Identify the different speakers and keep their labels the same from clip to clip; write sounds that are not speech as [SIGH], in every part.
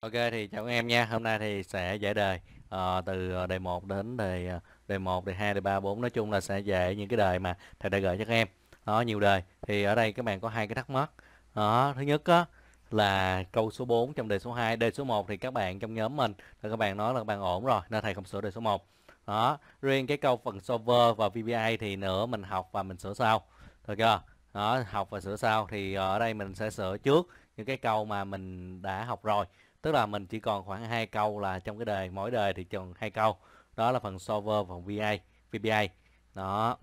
Speaker 1: Ok thì chào các em nha. Hôm nay thì sẽ giải đề uh, từ ờ, đề 1 đến đề ờ, đề 1, đề 2, đề 3, 4 nói chung là sẽ giải những cái đề mà thầy đã gửi cho các em. Đó nhiều đề. Thì ở đây các bạn có hai cái thắc mắc. Đó, thứ nhất á là câu số 4 trong đề số 2, đề số 1 thì các bạn trong nhóm mình thì các bạn nói là các bạn ổn rồi nên thầy không sửa đề số 1. Đó, riêng cái câu phần solver và VBA thì nữa mình học và mình sửa sau. Được chưa? Đó, học và sửa sau thì ở đây mình sẽ sửa trước những cái câu mà mình đã học rồi tức là mình chỉ còn khoảng hai câu là trong cái đề mỗi đề thì chừng hai câu đó là phần solver và phần VI VPI đó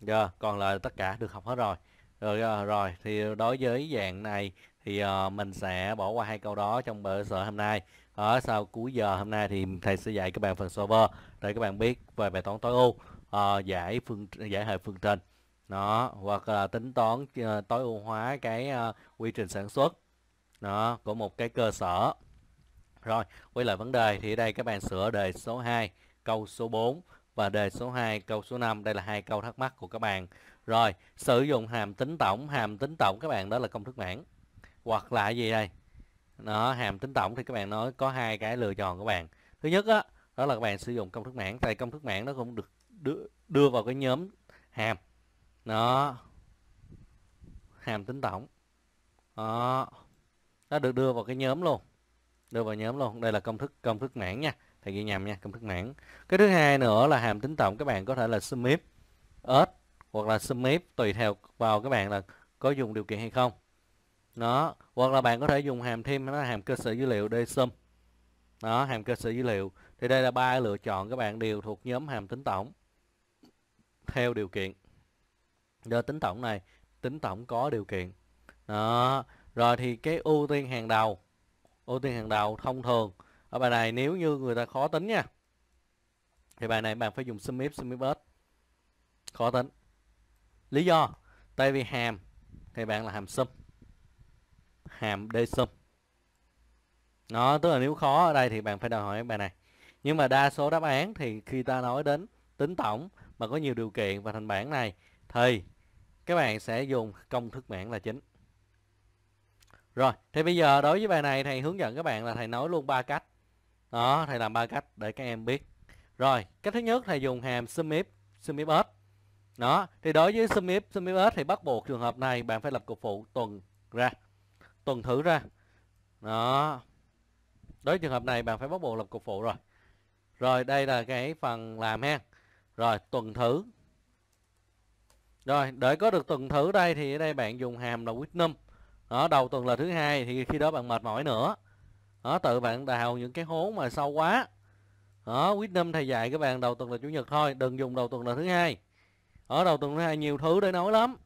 Speaker 1: giờ dạ, yeah, còn lại tất cả được học hết rồi rồi ờ, rồi thì đối với dạng này thì uh, mình sẽ bỏ qua hai câu đó trong bữa sở hôm nay ở sau cuối giờ hôm nay thì thầy sẽ dạy các bạn phần solver để các bạn biết về bài toán tối ưu uh, giải phương giải hệ phương trình nó hoặc là tính toán uh, tối ưu hóa cái uh, quy trình sản xuất đó của một cái cơ sở rồi, quay lại vấn đề thì ở đây các bạn sửa đề số 2, câu số 4 và đề số 2, câu số 5. Đây là hai câu thắc mắc của các bạn. Rồi, sử dụng hàm tính tổng, hàm tính tổng các bạn đó là công thức mảng. Hoặc là gì đây? Nó hàm tính tổng thì các bạn nói có hai cái lựa chọn của bạn. Thứ nhất á, đó, là các bạn sử dụng công thức mảng tại công thức mảng nó cũng được đưa, đưa vào cái nhóm hàm. Nó hàm tính tổng. Đó. Nó được đưa vào cái nhóm luôn đưa vào nhóm luôn đây là công thức công thức mảng nha thầy ghi nhầm nha công thức mảng cái thứ hai nữa là hàm tính tổng các bạn có thể là sum if ớt hoặc là sum if tùy theo vào các bạn là có dùng điều kiện hay không nó hoặc là bạn có thể dùng hàm thêm nó hàm cơ sở dữ liệu d sum đó hàm cơ sở dữ liệu thì đây là ba lựa chọn các bạn đều thuộc nhóm hàm tính tổng theo điều kiện do tính tổng này tính tổng có điều kiện đó rồi thì cái ưu tiên hàng đầu ưu tiên hàng đầu thông thường ở bài này nếu như người ta khó tính nha thì bài này bạn phải dùng sum if sum khó tính lý do tại vì hàm thì bạn là hàm sum hàm d sum nó tức là nếu khó ở đây thì bạn phải đòi hỏi bài này nhưng mà đa số đáp án thì khi ta nói đến tính tổng mà có nhiều điều kiện và thành bảng này thì các bạn sẽ dùng công thức bảng là chính rồi, thì bây giờ đối với bài này thầy hướng dẫn các bạn là thầy nói luôn ba cách. Đó, thầy làm ba cách để các em biết. Rồi, cách thứ nhất thầy dùng hàm sum if, sum if ớt. Đó, thì đối với sum if, sum if ớt thì bắt buộc trường hợp này bạn phải lập cục phụ tuần ra. Tuần thử ra. Đó. Đối với trường hợp này bạn phải bắt buộc lập cục phụ rồi. Rồi, đây là cái phần làm ha. Rồi, tuần thử. Rồi, để có được tuần thử đây thì ở đây bạn dùng hàm là with num ở đầu tuần là thứ hai thì khi đó bạn mệt mỏi nữa ở tự bạn đào những cái hố mà sâu quá ở Wisdom thầy dạy các bạn đầu tuần là chủ nhật thôi đừng dùng đầu tuần là thứ hai ở đầu tuần thứ hai nhiều thứ để nói lắm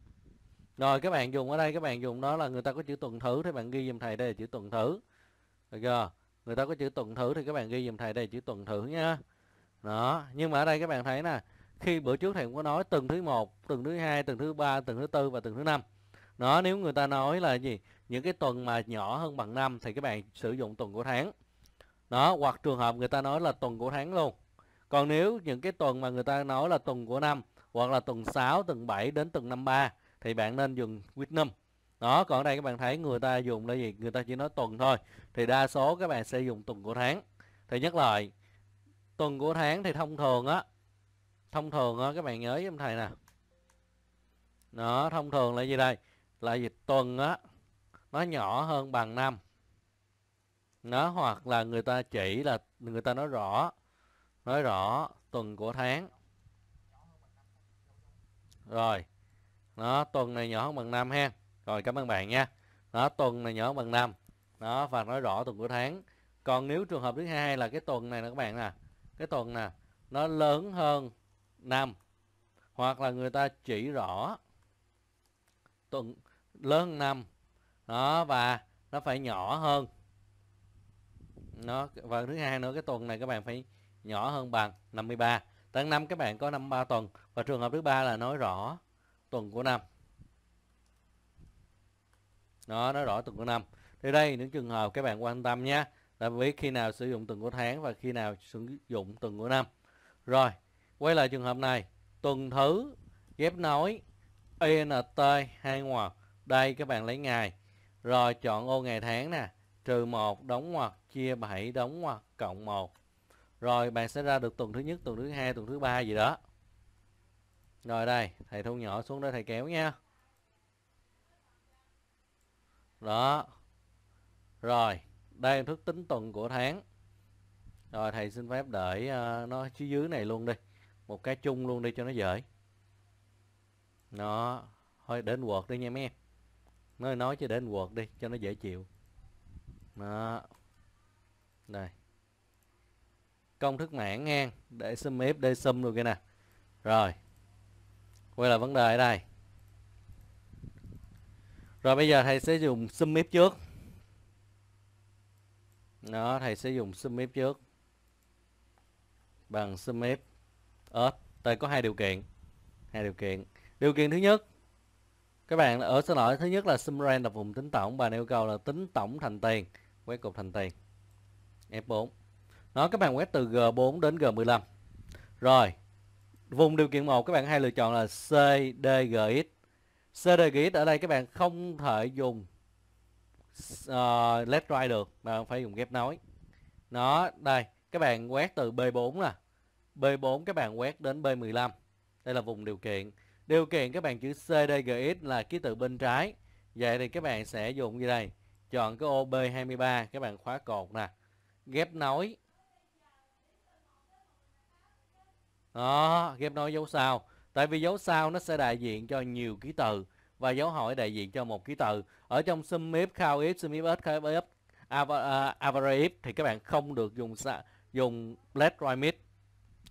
Speaker 1: rồi các bạn dùng ở đây các bạn dùng đó là người ta có chữ tuần thử thì bạn ghi dùm thầy đây là chữ tuần thử, được chưa người ta có chữ tuần thử thì các bạn ghi dùm thầy đây là chữ tuần thử nha đó nhưng mà ở đây các bạn thấy nè khi bữa trước thầy cũng có nói từng thứ một từng thứ hai từng thứ ba từng thứ tư và từng thứ năm nó nếu người ta nói là gì những cái tuần mà nhỏ hơn bằng năm thì các bạn sử dụng tuần của tháng đó hoặc trường hợp người ta nói là tuần của tháng luôn còn nếu những cái tuần mà người ta nói là tuần của năm hoặc là tuần 6, tuần 7 đến tuần 53 thì bạn nên dùng week năm Đó, còn ở đây các bạn thấy người ta dùng là gì? Người ta chỉ nói tuần thôi. Thì đa số các bạn sẽ dùng tuần của tháng. Thì nhắc lại, tuần của tháng thì thông thường á, thông thường á các bạn nhớ giùm thầy nè. Đó, thông thường là gì đây? là dịch tuần á nó nhỏ hơn bằng năm nó hoặc là người ta chỉ là người ta nói rõ nói rõ tuần của tháng rồi nó tuần này nhỏ hơn bằng năm ha rồi cảm ơn bạn nha nó tuần này nhỏ hơn bằng năm nó và nói rõ tuần của tháng còn nếu trường hợp thứ hai là cái tuần này nè các bạn nè cái tuần nè nó lớn hơn năm hoặc là người ta chỉ rõ tuần lớn 5 đó và nó phải nhỏ hơn nó và thứ hai nữa cái tuần này các bạn phải nhỏ hơn bằng 53 tầng 5 các bạn có 53 tuần và trường hợp thứ ba là nói rõ tuần của năm nó nói rõ tuần của năm thì đây những trường hợp các bạn quan tâm nhé là biết khi nào sử dụng tuần của tháng và khi nào sử dụng tuần của năm rồi quay lại trường hợp này tuần thứ ghép nối ENT hai ngoặc đây các bạn lấy ngày. Rồi chọn ô ngày tháng nè. Trừ 1 đóng ngoặc chia 7 đóng ngoặc cộng 1. Rồi bạn sẽ ra được tuần thứ nhất, tuần thứ hai, tuần thứ ba gì đó. Rồi đây, thầy thu nhỏ xuống đây thầy kéo nha. Đó. Rồi, đây là thức tính tuần của tháng. Rồi thầy xin phép để ờ, nó phía dưới này luôn đi. Một cái chung luôn đi cho nó dễ. Nó thôi đến quật đi nha mấy em nó nói cho đến quật đi cho nó dễ chịu đó đây công thức mảng ngang để sum ép để xâm luôn kia nè rồi quay lại vấn đề ở đây rồi bây giờ thầy sẽ dùng sum ép trước đó thầy sẽ dùng sum ép trước bằng sum ép, ớt à, tại có hai điều kiện hai điều kiện điều kiện thứ nhất các bạn ở xin lỗi thứ nhất là sum rand là vùng tính tổng và yêu cầu là tính tổng thành tiền quét cột thành tiền F4 nó các bạn quét từ G4 đến G15 rồi vùng điều kiện một các bạn hay lựa chọn là CDGX CDGX ở đây các bạn không thể dùng uh, left right được mà phải dùng ghép nối nó đây các bạn quét từ B4 nè B4 các bạn quét đến B15 đây là vùng điều kiện Điều kiện các bạn chữ CDGX là ký tự bên trái. Vậy thì các bạn sẽ dùng gì đây? Chọn cái ô B23, các bạn khóa cột nè. Ghép nối. Đó, ghép nối dấu sao. Tại vì dấu sao nó sẽ đại diện cho nhiều ký tự và dấu hỏi đại diện cho một ký tự. Ở trong sum if, khao if, sum if, khao if, average à, if thì các bạn không được dùng dùng left right mid.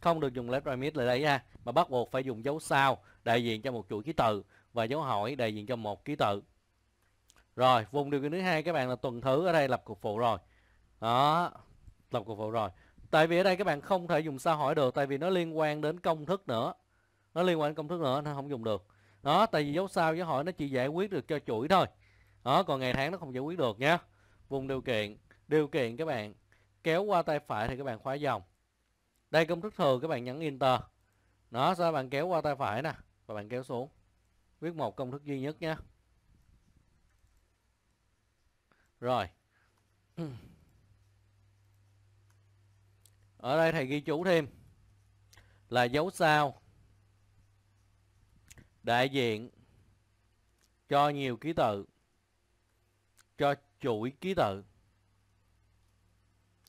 Speaker 1: Không được dùng left right mid lại đây ha, mà bắt buộc phải dùng dấu sao đại diện cho một chuỗi ký tự và dấu hỏi đại diện cho một ký tự rồi vùng điều kiện thứ hai các bạn là tuần thứ ở đây lập cục phụ rồi đó lập cục phụ rồi tại vì ở đây các bạn không thể dùng sao hỏi được tại vì nó liên quan đến công thức nữa nó liên quan đến công thức nữa nó không dùng được đó tại vì dấu sao dấu hỏi nó chỉ giải quyết được cho chuỗi thôi đó còn ngày tháng nó không giải quyết được nha vùng điều kiện điều kiện các bạn kéo qua tay phải thì các bạn khóa dòng đây công thức thường các bạn nhấn enter nó sao bạn kéo qua tay phải nè và bạn kéo xuống viết một công thức duy nhất nhé rồi ở đây thầy ghi chú thêm là dấu sao đại diện cho nhiều ký tự cho chuỗi ký tự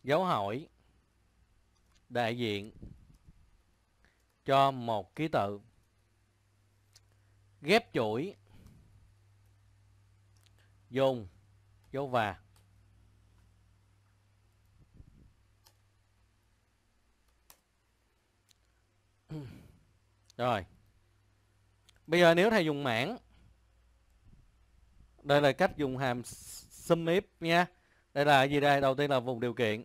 Speaker 1: dấu hỏi đại diện cho một ký tự ghép chuỗi dùng dấu và [CLEARS THROAT] rồi bây giờ nếu thầy dùng mảng đây là cách dùng hàm SUMIF if nha đây là gì đây đầu tiên là vùng điều kiện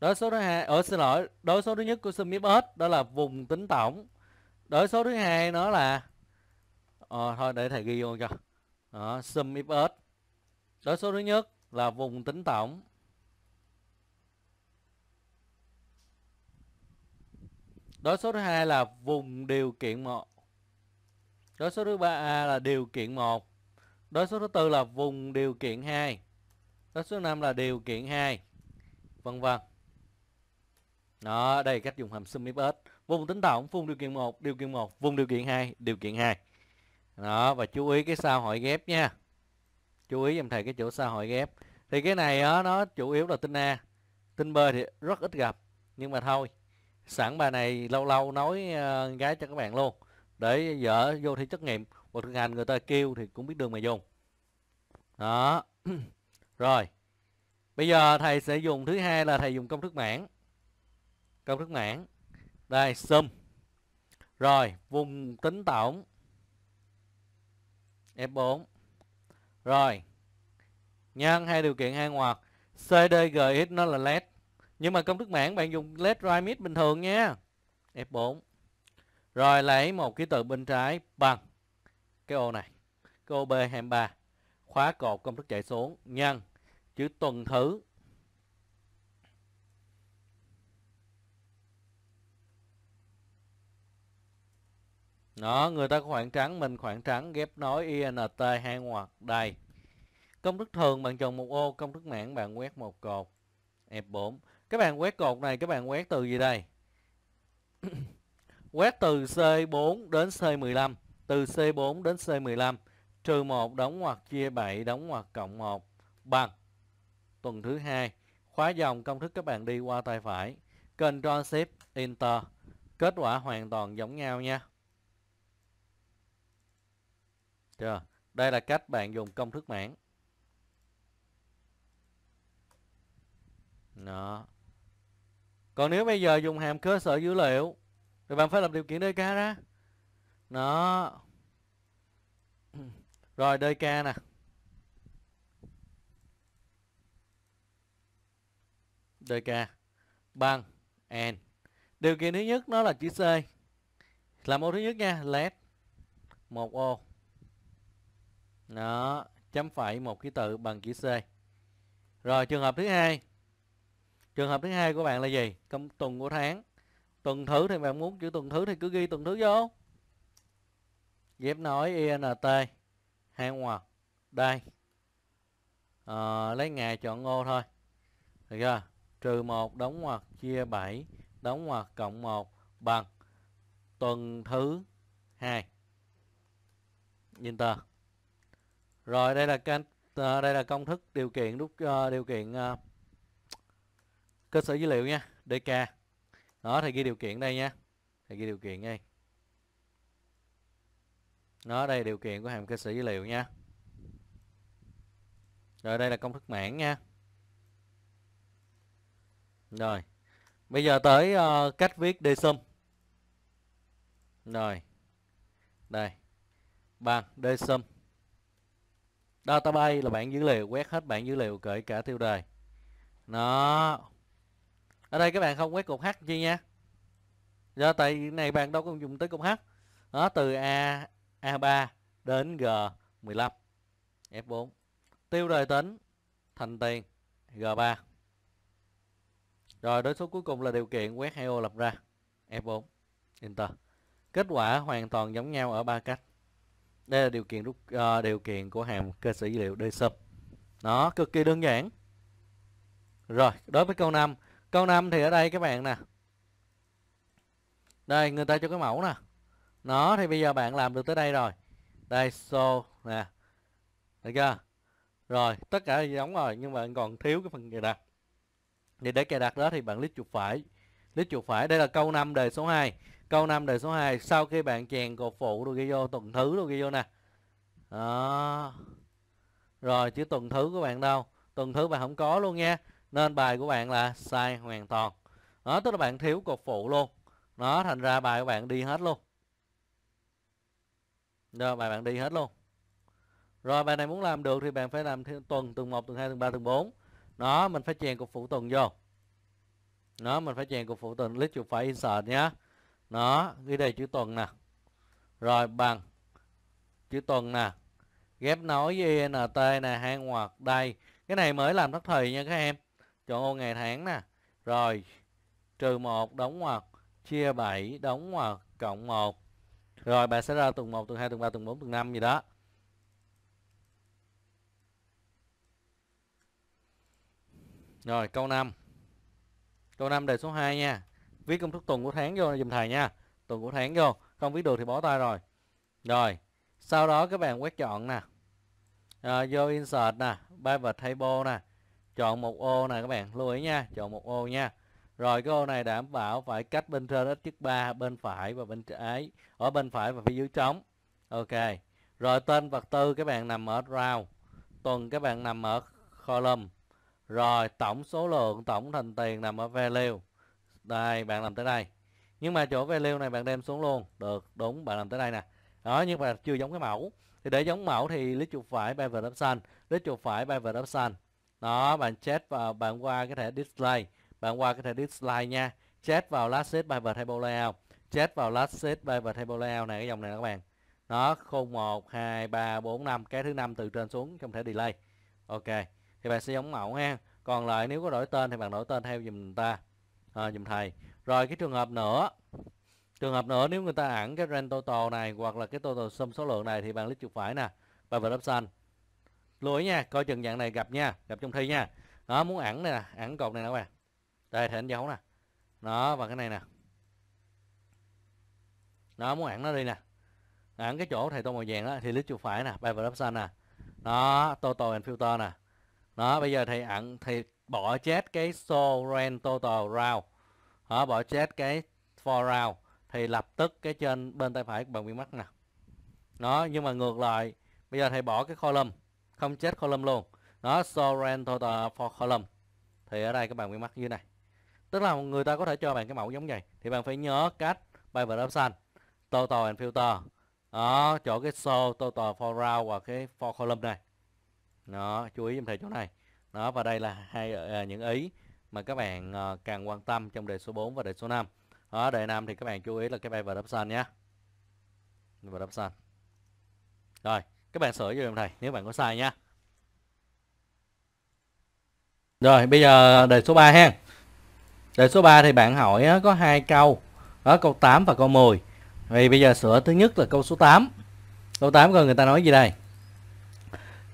Speaker 1: đối số thứ hai ở ờ, xin lỗi đối số thứ nhất của SUMIF đó là vùng tính tổng đối số thứ hai nó là ờ, thôi để thầy ghi vô cho. Đó, sum if s. Đổi số thứ nhất là vùng tính tổng. Đối số thứ hai là vùng điều kiện một. Đối số thứ ba a là điều kiện một. Đối số thứ tư là vùng điều kiện hai. Đối số năm là điều kiện hai, Vân vân. Đó, đây cách dùng hàm sum if s vùng tính tổng vùng điều kiện 1 điều kiện 1 vùng điều kiện 2 điều kiện 2 đó và chú ý cái sao hỏi ghép nha chú ý giùm thầy cái chỗ sao hỏi ghép thì cái này đó, nó chủ yếu là tinh A tinh B thì rất ít gặp nhưng mà thôi sẵn bài này lâu lâu nói uh, gái cho các bạn luôn để dở vô thi trắc nghiệm hoặc thực hành người ta kêu thì cũng biết đường mà dùng đó [CLEARS THROAT] rồi bây giờ thầy sẽ dùng thứ hai là thầy dùng công thức mảng công thức mảng đây sum rồi vùng tính tổng F4 rồi nhân hai điều kiện hai ngoặc CDGX nó là led nhưng mà công thức mảng bạn dùng led right mid bình thường nha F4 rồi lấy một ký tự bên trái bằng cái ô này cái ô B23 khóa cột công thức chạy xuống nhân chữ tuần thứ đó người ta có khoảng trắng mình khoảng trắng ghép nối int hai ngoặc đây công thức thường bạn chọn một ô công thức mảng bạn quét một cột f4 các bạn quét cột này các bạn quét từ gì đây [COUGHS] quét từ C4 đến C15 từ C4 đến C15 trừ 1 đóng ngoặc chia 7 đóng ngoặc cộng 1 bằng tuần thứ hai khóa dòng công thức các bạn đi qua tay phải Ctrl Shift Enter kết quả hoàn toàn giống nhau nha chưa? Đây là cách bạn dùng công thức mảng. Đó. Còn nếu bây giờ dùng hàm cơ sở dữ liệu thì bạn phải lập điều kiện DK ra. Đó. Rồi DK nè. DK bằng n. Điều kiện thứ nhất nó là chữ C. Là ô thứ nhất nha, let một ô đó chấm phẩy một ký tự bằng chữ C rồi trường hợp thứ hai trường hợp thứ hai của bạn là gì công tuần của tháng tuần thứ thì bạn muốn chữ tuần thứ thì cứ ghi tuần thứ vô ghép nói int hai ngoặc đây à, lấy ngày chọn ngô thôi được chưa trừ 1 đóng ngoặc chia 7 đóng ngoặc cộng 1 bằng tuần thứ 2 enter rồi đây là cái à, đây là công thức điều kiện rút à, điều kiện à, cơ sở dữ liệu nha, DK. Đó thì ghi điều kiện đây nha. thì ghi điều kiện đây. nó đây điều kiện của hàm cơ sở dữ liệu nha. Rồi đây là công thức mảng nha. Rồi. Bây giờ tới uh, cách viết dsum. Rồi. Đây. Bằng dsum database là bạn dữ liệu quét hết bạn dữ liệu kể cả tiêu đề nó ở đây các bạn không quét cột h chi nha do tại này bạn đâu có dùng tới cột h nó từ a a3 đến g 15 f4 tiêu đề tính thành tiền g3 rồi đối số cuối cùng là điều kiện quét IO lập ra F4 Enter. Kết quả hoàn toàn giống nhau ở ba cách đây là điều kiện rút uh, điều kiện của hàm cơ sở dữ liệu d sub nó cực kỳ đơn giản rồi đối với câu 5 câu 5 thì ở đây các bạn nè đây người ta cho cái mẫu nè nó thì bây giờ bạn làm được tới đây rồi đây so nè được chưa rồi tất cả giống rồi nhưng mà còn thiếu cái phần cài đặt thì để cài đặt đó thì bạn lít chuột phải lít chuột phải đây là câu 5 đề số 2 Câu 5 đề số 2 Sau khi bạn chèn cột phụ đồ ghi vô tuần thứ đồ ghi vô nè Đó Rồi chứ tuần thứ của bạn đâu Tuần thứ bạn không có luôn nha Nên bài của bạn là sai hoàn toàn Đó tức là bạn thiếu cột phụ luôn Đó thành ra bài của bạn đi hết luôn Rồi bài bạn đi hết luôn Rồi bài này muốn làm được thì bạn phải làm tuần tuần 1 tuần 2 tuần 3 tuần 4 Đó mình phải chèn cột phụ tuần vô Đó mình phải chèn cột phụ tuần list chuột phải insert nhé nó ghi đầy chữ tuần nè rồi bằng chữ tuần nè ghép nối với int e nè hai hoặc đây cái này mới làm thất thầy nha các em chọn ô ngày tháng nè rồi trừ 1 đóng hoặc chia 7 đóng hoặc cộng 1 rồi bạn sẽ ra tuần 1 tuần 2 tuần 3 tuần 4 tuần 5 gì đó rồi câu 5 câu 5 đề số 2 nha viết công thức tuần của tháng vô dùm thầy nha tuần của tháng vô không viết được thì bỏ tay rồi rồi sau đó các bạn quét chọn nè à, vô insert nè và table nè chọn một ô nè các bạn lưu ý nha chọn một ô nha rồi cái ô này đảm bảo phải cách bên trên ít chức 3 bên phải và bên trái ở bên phải và phía dưới trống ok rồi tên vật tư các bạn nằm ở round tuần các bạn nằm ở column rồi tổng số lượng tổng thành tiền nằm ở value đây bạn làm tới đây nhưng mà chỗ value này bạn đem xuống luôn được đúng bạn làm tới đây nè đó nhưng mà chưa giống cái mẫu thì để giống mẫu thì list chuột phải private option list chuột phải private option đó bạn check vào bạn qua cái thẻ display bạn qua cái thẻ display nha check vào last set private table layout check vào last set private table layout này cái dòng này các bạn nó khung 1 2 3 4 5 cái thứ năm từ trên xuống trong thẻ delay ok thì bạn sẽ giống mẫu ha còn lại nếu có đổi tên thì bạn đổi tên theo dùm ta à, dùm thầy rồi cái trường hợp nữa trường hợp nữa nếu người ta ẵn cái rent total này hoặc là cái total sum số lượng này thì bạn click chuột phải nè và vào option lưu ý nha coi chừng dạng này gặp nha gặp trong thi nha đó muốn ẵn này nè ẵn cột này nè các bạn đây thì anh dấu nè nó và cái này nè nó muốn ẵn nó đi nè ẵn cái chỗ thầy tô màu vàng đó thì click chuột phải nè bay vào option nè đó total and filter nè nó bây giờ thầy ẵn thầy bỏ chết cái so ran Total Round đó, bỏ chết cái For Round thì lập tức cái trên bên tay phải bằng bị mắt nè nó nhưng mà ngược lại bây giờ thầy bỏ cái column không chết column luôn nó so ran Total For Column thì ở đây các bạn bị mắt như này tức là người ta có thể cho bạn cái mẫu giống vậy thì bạn phải nhớ cách bài vở option total and filter đó chỗ cái so total for round và cái for column này nó chú ý giùm thầy chỗ này đó và đây là hai à, những ý mà các bạn à, càng quan tâm trong đề số 4 và đề số 5 đó đề 5 thì các bạn chú ý là cái bài verb sun nhé verb sun rồi các bạn sửa cho em thầy nếu bạn có sai nhé. rồi bây giờ đề số 3 ha đề số 3 thì bạn hỏi có hai câu đó câu 8 và câu 10 Vậy bây giờ sửa thứ nhất là câu số 8 Câu 8 coi người ta nói gì đây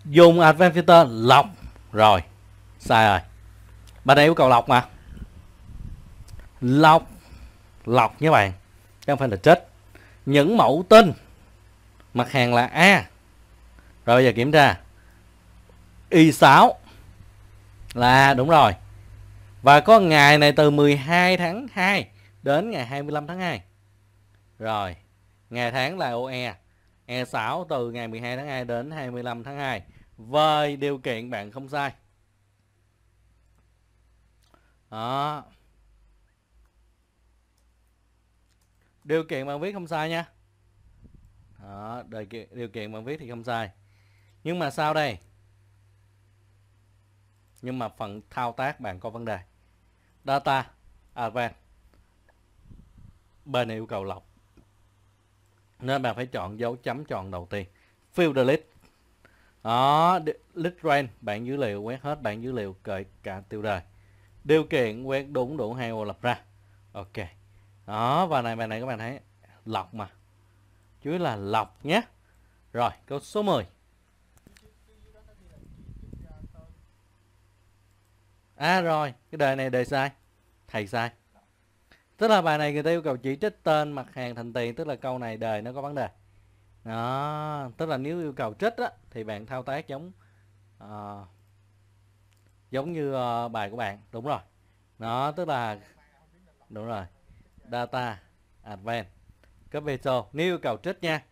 Speaker 1: Dùng Advanced Filter lọc rồi, sai rồi. Bên đây yêu cầu lọc mà. Lọc, lọc nhé bạn. không phải là chết. Những mẫu tin. Mặt hàng là A. Rồi bây giờ kiểm tra. Y6 là đúng rồi. Và có ngày này từ 12 tháng 2 đến ngày 25 tháng 2. Rồi, ngày tháng là OE. E6 từ ngày 12 tháng 2 đến 25 tháng 2 với điều kiện bạn không sai đó điều kiện bạn viết không sai nha đó, điều kiện, bạn viết thì không sai nhưng mà sao đây nhưng mà phần thao tác bạn có vấn đề data advanced bên này yêu cầu lọc nên bạn phải chọn dấu chấm tròn đầu tiên fill delete đó list range bạn dữ liệu quét hết bạn dữ liệu cởi cả tiêu đời điều kiện quét đúng đủ hai ô lập ra ok đó và này bài này các bạn thấy lọc mà chú ý là lọc nhé rồi câu số 10 À rồi, cái đề này đề sai. Thầy sai. Tức là bài này người ta yêu cầu chỉ trích tên mặt hàng thành tiền, tức là câu này đề nó có vấn đề đó tức là nếu yêu cầu trích á, thì bạn thao tác giống à, giống như à, bài của bạn đúng rồi nó tức là đúng rồi data advanced cấp petro nếu yêu cầu trích nha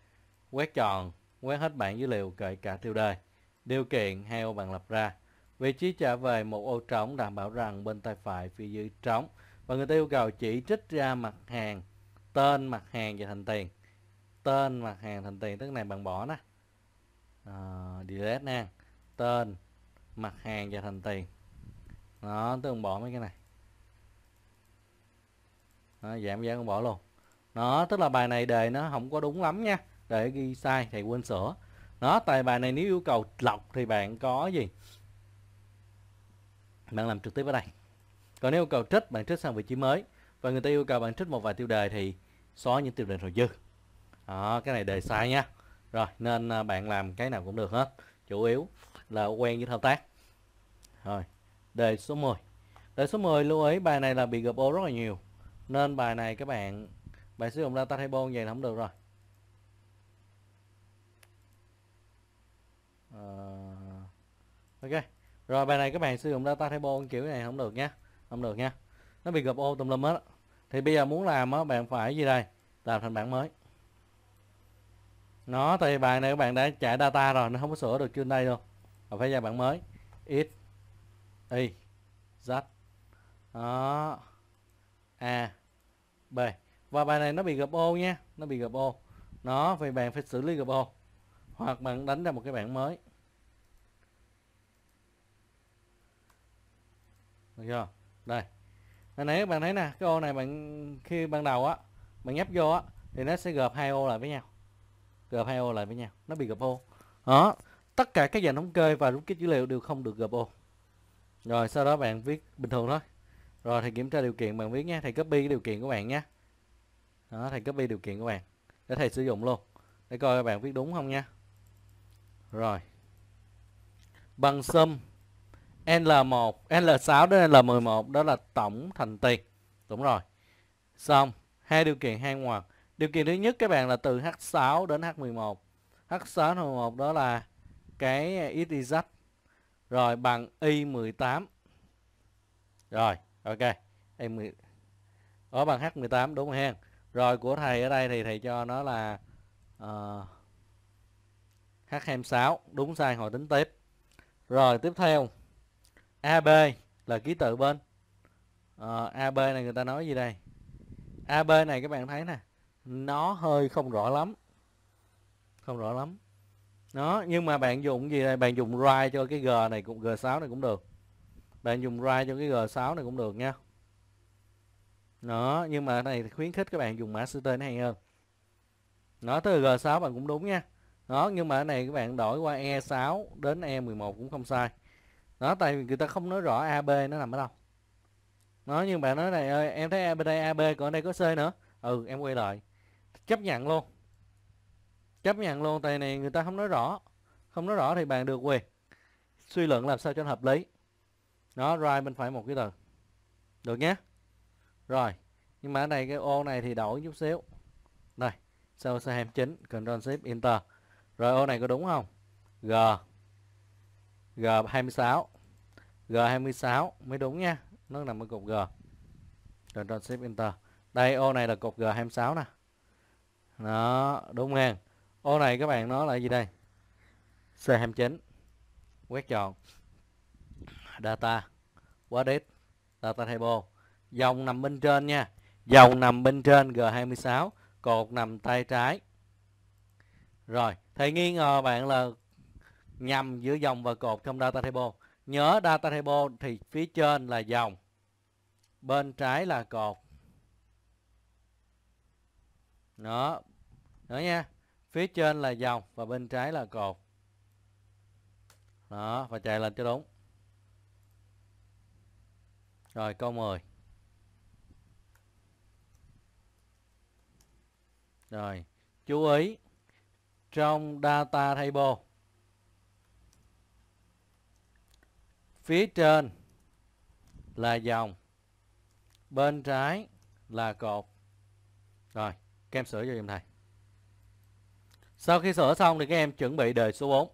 Speaker 1: quét chọn quét hết bảng dữ liệu kể cả tiêu đề điều kiện heo bạn lập ra vị trí trả về một ô trống đảm bảo rằng bên tay phải phía dưới trống và người ta yêu cầu chỉ trích ra mặt hàng tên mặt hàng và thành tiền tên mặt hàng thành tiền tức này bạn bỏ nè uh, ờ, delete nè tên mặt hàng và thành tiền nó tức không bỏ mấy cái này nó giảm giá không bỏ luôn nó tức là bài này đề nó không có đúng lắm nha để ghi sai thì quên sửa nó tại bài này nếu yêu cầu lọc thì bạn có gì bạn làm trực tiếp ở đây còn nếu yêu cầu trích bạn trích sang vị trí mới và người ta yêu cầu bạn trích một vài tiêu đề thì xóa những tiêu đề rồi dư đó cái này đề sai nha rồi nên à, bạn làm cái nào cũng được hết chủ yếu là quen với thao tác rồi đề số 10 đề số 10 lưu ý bài này là bị gập ô rất là nhiều nên bài này các bạn bài sử dụng data table vậy là không được rồi ờ, ok rồi bài này các bạn sử dụng data table kiểu này không được nhé không được nha nó bị gập ô tùm lum hết thì bây giờ muốn làm á bạn phải gì đây làm thành bảng mới nó thì bạn này các bạn đã chạy data rồi nó không có sửa được trên đây đâu mà phải ra bản mới x y z đó a b và bài này nó bị gập ô nha nó bị gập ô nó vì bạn phải xử lý gập ô hoặc bạn đánh ra một cái bảng mới được chưa đây hồi nãy các bạn thấy nè cái ô này bạn khi ban đầu á bạn nhấp vô á thì nó sẽ gộp hai ô lại với nhau gộp hai ô lại với nhau nó bị gộp ô đó tất cả các dàn thống kê và rút kết dữ liệu đều không được gộp ô rồi sau đó bạn viết bình thường thôi rồi thầy kiểm tra điều kiện bạn viết nha thầy copy điều kiện của bạn nhé. đó thầy copy điều kiện của bạn để thầy sử dụng luôn để coi các bạn viết đúng không nha rồi bằng sum L1 L6 đến L11 đó là tổng thành tiền đúng rồi xong hai điều kiện hai ngoặc Điều kiện thứ nhất các bạn là từ H6 đến H11. H6 H11 đó là cái x rồi bằng y18. Rồi, ok. Y10 đó bằng H18 đúng không hen? Rồi của thầy ở đây thì thầy cho nó là uh, ờ, H26 đúng sai hồi tính tiếp. Rồi tiếp theo AB là ký tự bên. Uh, ờ, AB này người ta nói gì đây? AB này các bạn thấy nè nó hơi không rõ lắm không rõ lắm nó nhưng mà bạn dùng gì đây, bạn dùng right cho cái g này cũng g 6 này cũng được bạn dùng right cho cái g 6 này cũng được nha nó nhưng mà này khuyến khích các bạn dùng mã ct nó hay hơn nó tới g 6 bạn cũng đúng nha đó nhưng mà cái này các bạn đổi qua E6 đến E11 cũng không sai đó tại vì người ta không nói rõ AB nó nằm ở đâu nó nhưng bạn nói này ơi em thấy AB đây AB còn ở đây có C nữa ừ em quay lại chấp nhận luôn chấp nhận luôn tại này người ta không nói rõ không nói rõ thì bạn được quyền suy luận làm sao cho nó hợp lý nó right bên phải một cái từ được nhé rồi nhưng mà ở đây cái ô này thì đổi chút xíu đây sau xe 29 control shift enter rồi ô này có đúng không g g 26 g 26 mới đúng nha nó nằm ở cột g control shift enter đây ô này là cột g 26 nè đó đúng ngang ô này các bạn nó là gì đây c 29 quét chọn data quá date data table dòng nằm bên trên nha dòng nằm bên trên G26 cột nằm tay trái rồi thầy nghi ngờ bạn là nhầm giữa dòng và cột trong data table nhớ data table thì phía trên là dòng bên trái là cột đó nữa nha phía trên là dòng và bên trái là cột đó và chạy lên cho đúng rồi câu 10 rồi chú ý trong data table phía trên là dòng bên trái là cột rồi kem sửa cho dùm thầy sau khi sửa xong thì các em chuẩn bị đề số 4.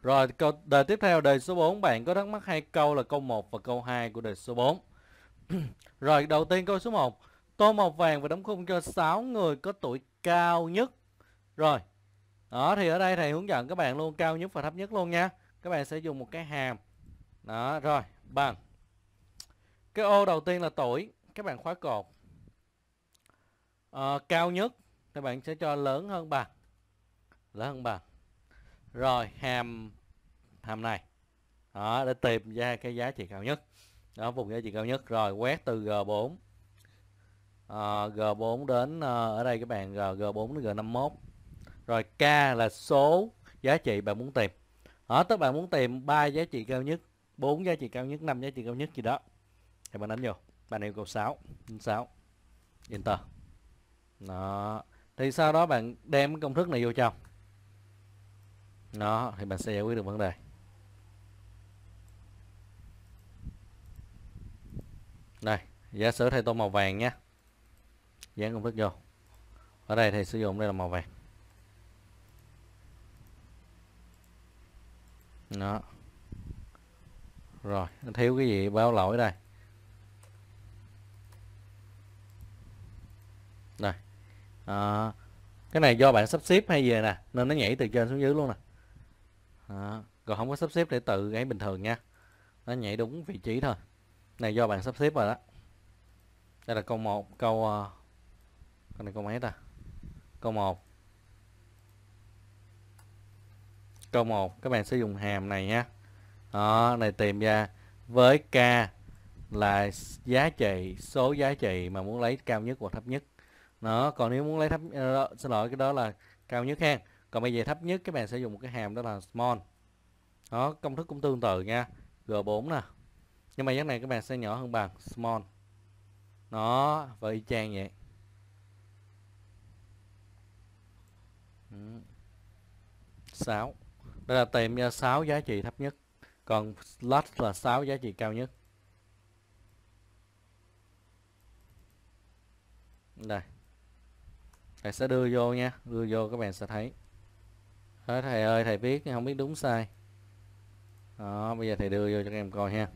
Speaker 1: Rồi câu đề tiếp theo đề số 4 bạn có thắc mắc hai câu là câu 1 và câu 2 của đề số 4. [CLEARS THROAT] Rồi đầu tiên câu số 1, tô màu vàng và đóng khung cho 6 người có tuổi cao nhất. Rồi. Đó thì ở đây thầy hướng dẫn các bạn luôn cao nhất và thấp nhất luôn nha. Các bạn sẽ dùng một cái hàm. Đó rồi, bằng. Cái ô đầu tiên là tuổi, các bạn khóa cột. À, cao nhất các bạn sẽ cho lớn hơn bằng lớn hơn bằng rồi hàm hàm này đó, để tìm ra cái giá trị cao nhất đó vùng giá trị cao nhất rồi quét từ G4 à, G4 đến à, ở đây các bạn G4 đến G51 rồi K là số giá trị bạn muốn tìm đó tức bạn muốn tìm ba giá trị cao nhất bốn giá trị cao nhất năm giá trị cao nhất gì đó thì bạn đánh vô bạn yêu cầu 6 6 enter đó thì sau đó bạn đem công thức này vô trong nó thì bạn sẽ giải quyết được vấn đề đây giả sử thầy tô màu vàng nhé dán công thức vô ở đây thầy sử dụng đây là màu vàng đó rồi thiếu cái gì báo lỗi đây à, cái này do bạn sắp xếp hay gì nè nên nó nhảy từ trên xuống dưới luôn nè à, ờ, còn không có sắp xếp để tự ấy bình thường nha nó nhảy đúng vị trí thôi này do bạn sắp xếp rồi đó đây là câu 1 câu ờ, câu này câu mấy ta câu 1 câu 1 các bạn sử dụng hàm này nha đó này tìm ra với k là giá trị số giá trị mà muốn lấy cao nhất hoặc thấp nhất nó còn nếu muốn lấy thấp uh, xin lỗi cái đó là cao nhất ha còn bây giờ thấp nhất các bạn sử dụng một cái hàm đó là small đó công thức cũng tương tự nha g4 nè nhưng mà giá này các bạn sẽ nhỏ hơn bằng small nó và y chang vậy sáu đây là tìm ra 6 giá trị thấp nhất còn slot là sáu giá trị cao nhất đây thầy sẽ đưa vô nha đưa vô các bạn sẽ thấy đó, thầy ơi thầy viết không biết đúng sai đó bây giờ thầy đưa vô cho các em coi ha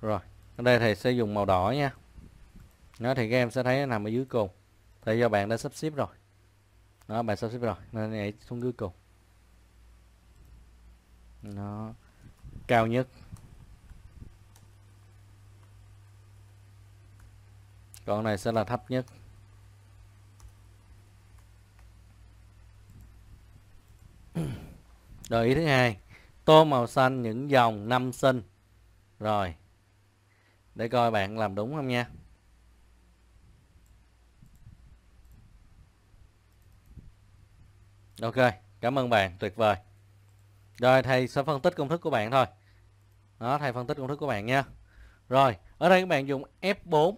Speaker 1: rồi ở đây thầy sẽ dùng màu đỏ nha nó thì các em sẽ thấy nó nằm ở dưới cùng tại do bạn đã sắp xếp rồi đó bạn sắp xếp rồi nên nhảy xuống dưới cùng nó cao nhất con này sẽ là thấp nhất Đợi [CLEARS THROAT] ý thứ hai, tô màu xanh những dòng năm sinh. Rồi. Để coi bạn làm đúng không nha. Ok, cảm ơn bạn, tuyệt vời. Rồi thầy sẽ phân tích công thức của bạn thôi. Đó, thầy phân tích công thức của bạn nha. Rồi, ở đây các bạn dùng F4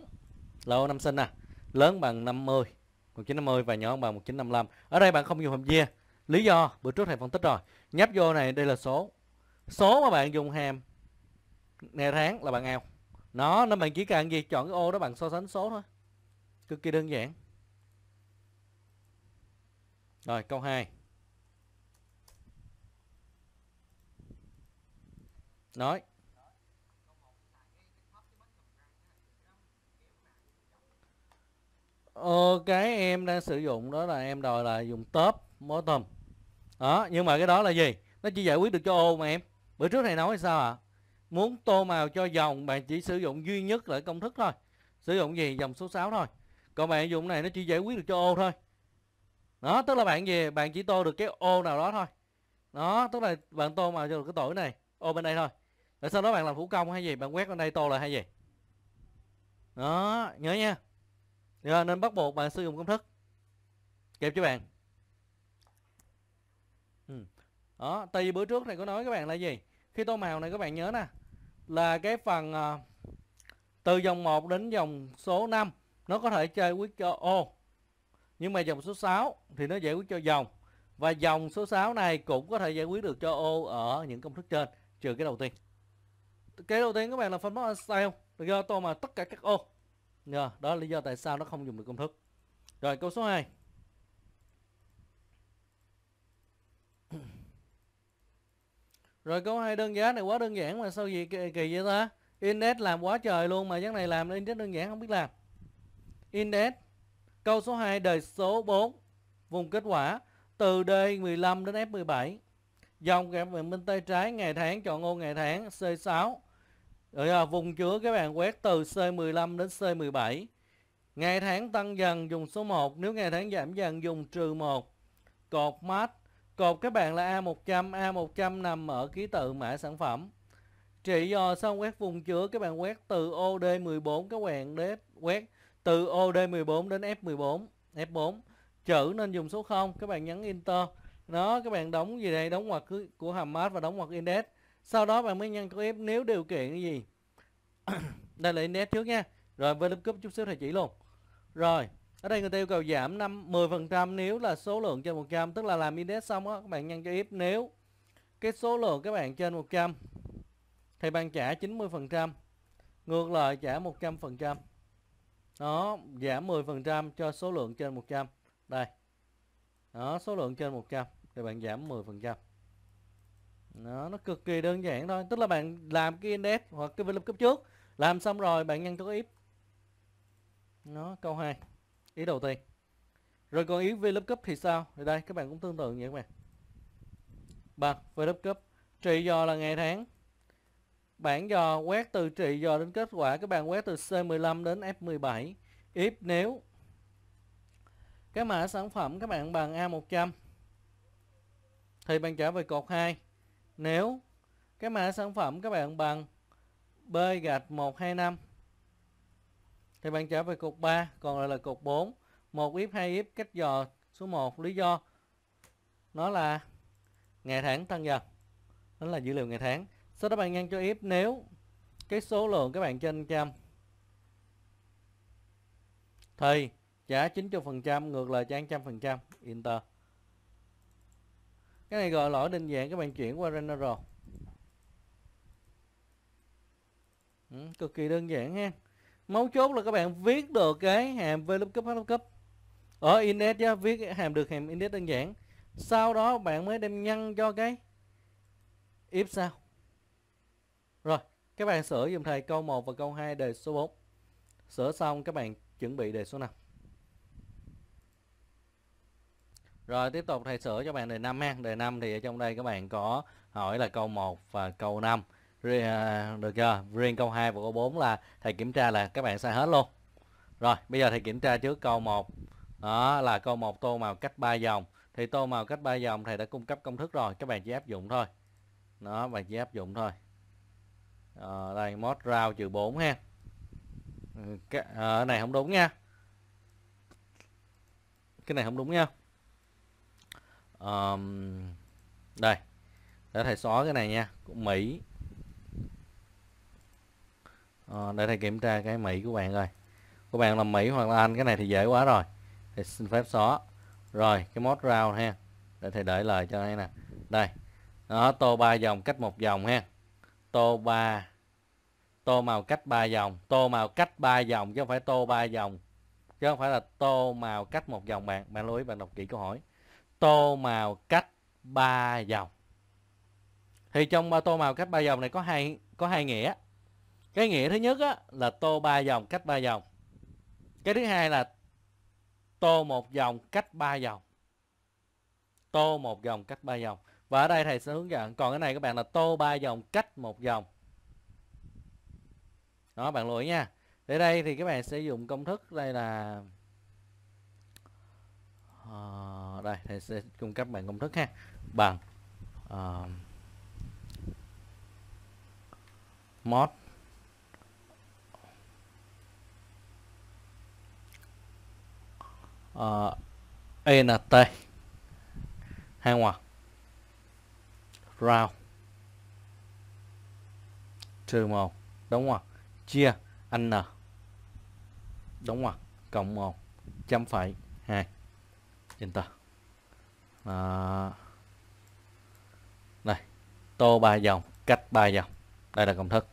Speaker 1: lô năm sinh à, lớn bằng 50 1950 và nhỏ bằng 1955 ở đây bạn không dùng hàm chia lý do bữa trước thầy phân tích rồi nhấp vô này đây là số số mà bạn dùng hàm ngày tháng là bạn ao nó nó bạn chỉ cần gì chọn cái ô đó bằng so sánh số thôi cực kỳ đơn giản rồi câu 2 nói ờ, cái em đang sử dụng đó là em đòi là dùng top mối tôm đó nhưng mà cái đó là gì nó chỉ giải quyết được cho ô mà em bữa trước thầy nói sao ạ à? muốn tô màu cho dòng bạn chỉ sử dụng duy nhất là công thức thôi sử dụng gì dòng số 6 thôi còn bạn dùng này nó chỉ giải quyết được cho ô thôi đó tức là bạn gì bạn chỉ tô được cái ô nào đó thôi đó tức là bạn tô màu cho được cái tổ này ô bên đây thôi rồi sau đó bạn làm thủ công hay gì bạn quét bên đây tô lại hay gì đó nhớ nha Dạ, nên bắt buộc bạn sử dụng công thức kịp chứ bạn ừ. đó tại vì bữa trước này có nói các bạn là gì khi tô màu này các bạn nhớ nè là cái phần à, từ dòng 1 đến dòng số 5 nó có thể chơi quyết cho ô nhưng mà dòng số 6 thì nó giải quyết cho dòng và dòng số 6 này cũng có thể giải quyết được cho ô ở những công thức trên trừ cái đầu tiên cái đầu tiên các bạn là phân món style do tô màu tất cả các ô Nha, dạ, đó là lý do tại sao nó không dùng được công thức. Rồi câu số 2. [CLEARS THROAT] Rồi câu 2 đơn giá này quá đơn giản mà sao gì kỳ, kỳ vậy ta? Index làm quá trời luôn mà cái này làm index đơn giản không biết làm. Index câu số 2 đời số 4 vùng kết quả từ D15 đến F17. Dòng kẹp bên tay trái ngày tháng chọn ô ngày tháng C6 rồi à, vùng chứa các bạn quét từ C15 đến C17. Ngày tháng tăng dần dùng số 1, nếu ngày tháng giảm dần dùng trừ 1. Cột mát, cột các bạn là A100, A100 nằm ở ký tự mã sản phẩm. Trị dò xong quét vùng chứa các bạn quét từ OD14 các bạn đến quét từ OD14 đến F14, F4. Chữ nên dùng số 0, các bạn nhấn enter. Nó các bạn đóng gì đây, đóng hoặc của hàm mát và đóng hoặc index sau đó bạn mới nhân của f nếu điều kiện cái gì [COUGHS] đây là index trước nha rồi vlookup cúp chút xíu thầy chỉ luôn rồi ở đây người ta yêu cầu giảm 5 10% nếu là số lượng trên 100 tức là làm index xong á các bạn nhân cho if nếu cái số lượng các bạn trên 100 thì bạn trả 90% ngược lại trả 100% nó giảm 10% cho số lượng trên 100 đây đó số lượng trên 100 thì bạn giảm 10% đó, nó cực kỳ đơn giản thôi tức là bạn làm cái index hoặc cái vlookup trước làm xong rồi bạn nhân cho cái if nó câu 2 ý đầu tiên rồi còn ý vlookup thì sao thì đây các bạn cũng tương tự như vậy các bạn bằng vlookup trị dò là ngày tháng bản dò quét từ trị dò đến kết quả các bạn quét từ C15 đến F17 if nếu cái mã sản phẩm các bạn bằng A100 thì bạn trả về cột 2 nếu cái mã sản phẩm các bạn bằng B gạch 125 thì bạn trở về cột 3 còn lại là cột 4 một íp hai íp cách dò số 1 lý do nó là ngày tháng tăng dần đó là dữ liệu ngày tháng sau đó bạn ngăn cho íp nếu cái số lượng các bạn trên trăm thì trả 90% ngược lại trăm phần trăm enter cái này gọi lỗi định dạng các bạn chuyển qua Renderer ừ, cực kỳ đơn giản ha mấu chốt là các bạn viết được cái hàm VLOOKUP HLOOKUP ở index nhá, viết hàm được hàm index đơn giản sau đó bạn mới đem nhân cho cái if sao rồi các bạn sửa dùm thầy câu 1 và câu 2 đề số 4 sửa xong các bạn chuẩn bị đề số 5 Rồi tiếp tục thầy sửa cho bạn đề 5 ha. Đề 5 thì ở trong đây các bạn có hỏi là câu 1 và câu 5. À, được chưa? Riêng câu 2 và câu 4 là thầy kiểm tra là các bạn sai hết luôn. Rồi, bây giờ thầy kiểm tra trước câu 1. Đó là câu 1 tô màu cách 3 dòng. Thì tô màu cách 3 dòng thầy đã cung cấp công thức rồi, các bạn chỉ áp dụng thôi. Đó, bạn chỉ áp dụng thôi. Ờ, đây mod rau trừ 4 ha. Cái ờ, này không đúng nha. Cái này không đúng nha um, đây để thầy xóa cái này nha của Mỹ à, để thầy kiểm tra cái Mỹ của bạn rồi của bạn là Mỹ hoặc là Anh cái này thì dễ quá rồi thì xin phép xóa rồi cái mod round ha để thầy để lời cho đây nè đây nó tô ba dòng cách một dòng ha tô ba tô màu cách ba dòng tô màu cách ba dòng chứ không phải tô ba dòng chứ không phải là tô màu cách một dòng bạn bạn lưu ý bạn đọc kỹ câu hỏi tô màu cách 3 dòng. Thì trong tô màu cách 3 dòng này có hai có hai nghĩa. Cái nghĩa thứ nhất á, là tô 3 dòng cách 3 dòng. Cái thứ hai là tô một dòng cách 3 dòng. Tô một dòng cách 3 dòng. Và ở đây thầy sẽ hướng dẫn. Còn cái này các bạn là tô 3 dòng cách một dòng. Đó bạn lưu ý nha. Để đây thì các bạn sẽ dùng công thức đây là Ờ, đây thầy sẽ cung cấp bạn công thức ha bằng à, mod uh, ờ, e nt hai ngoặc round trừ một đúng ngoặc chia n đúng ngoặc cộng một trăm phẩy hai enter à, này tô ba dòng cách ba dòng đây là công thức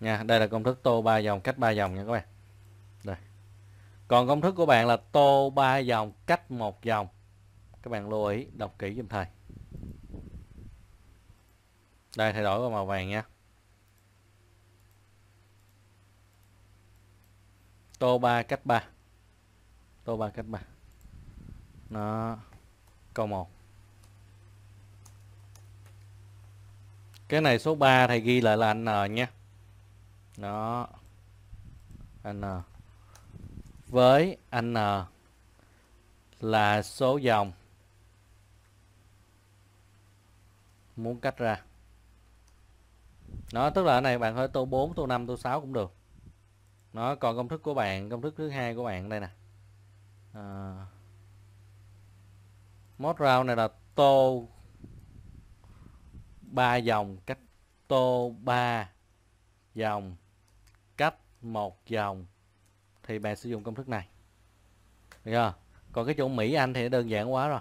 Speaker 1: nha đây là công thức tô ba dòng cách ba dòng nha các bạn đây còn công thức của bạn là tô ba dòng cách một dòng các bạn lưu ý đọc kỹ giùm thầy đây thay đổi qua màu vàng nha tô ba cách ba tô ba cách ba nó câu 1 cái này số 3 thầy ghi lại là anh n nhé nó anh n với anh n là số dòng muốn cách ra nó tức là ở này bạn hơi tô 4 tô 5 tô 6 cũng được nó còn công thức của bạn công thức thứ hai của bạn đây nè à, mốt rau này là tô ba dòng cách tô ba dòng cách một dòng thì bạn sử dụng công thức này được chưa còn cái chỗ mỹ anh thì đơn giản quá rồi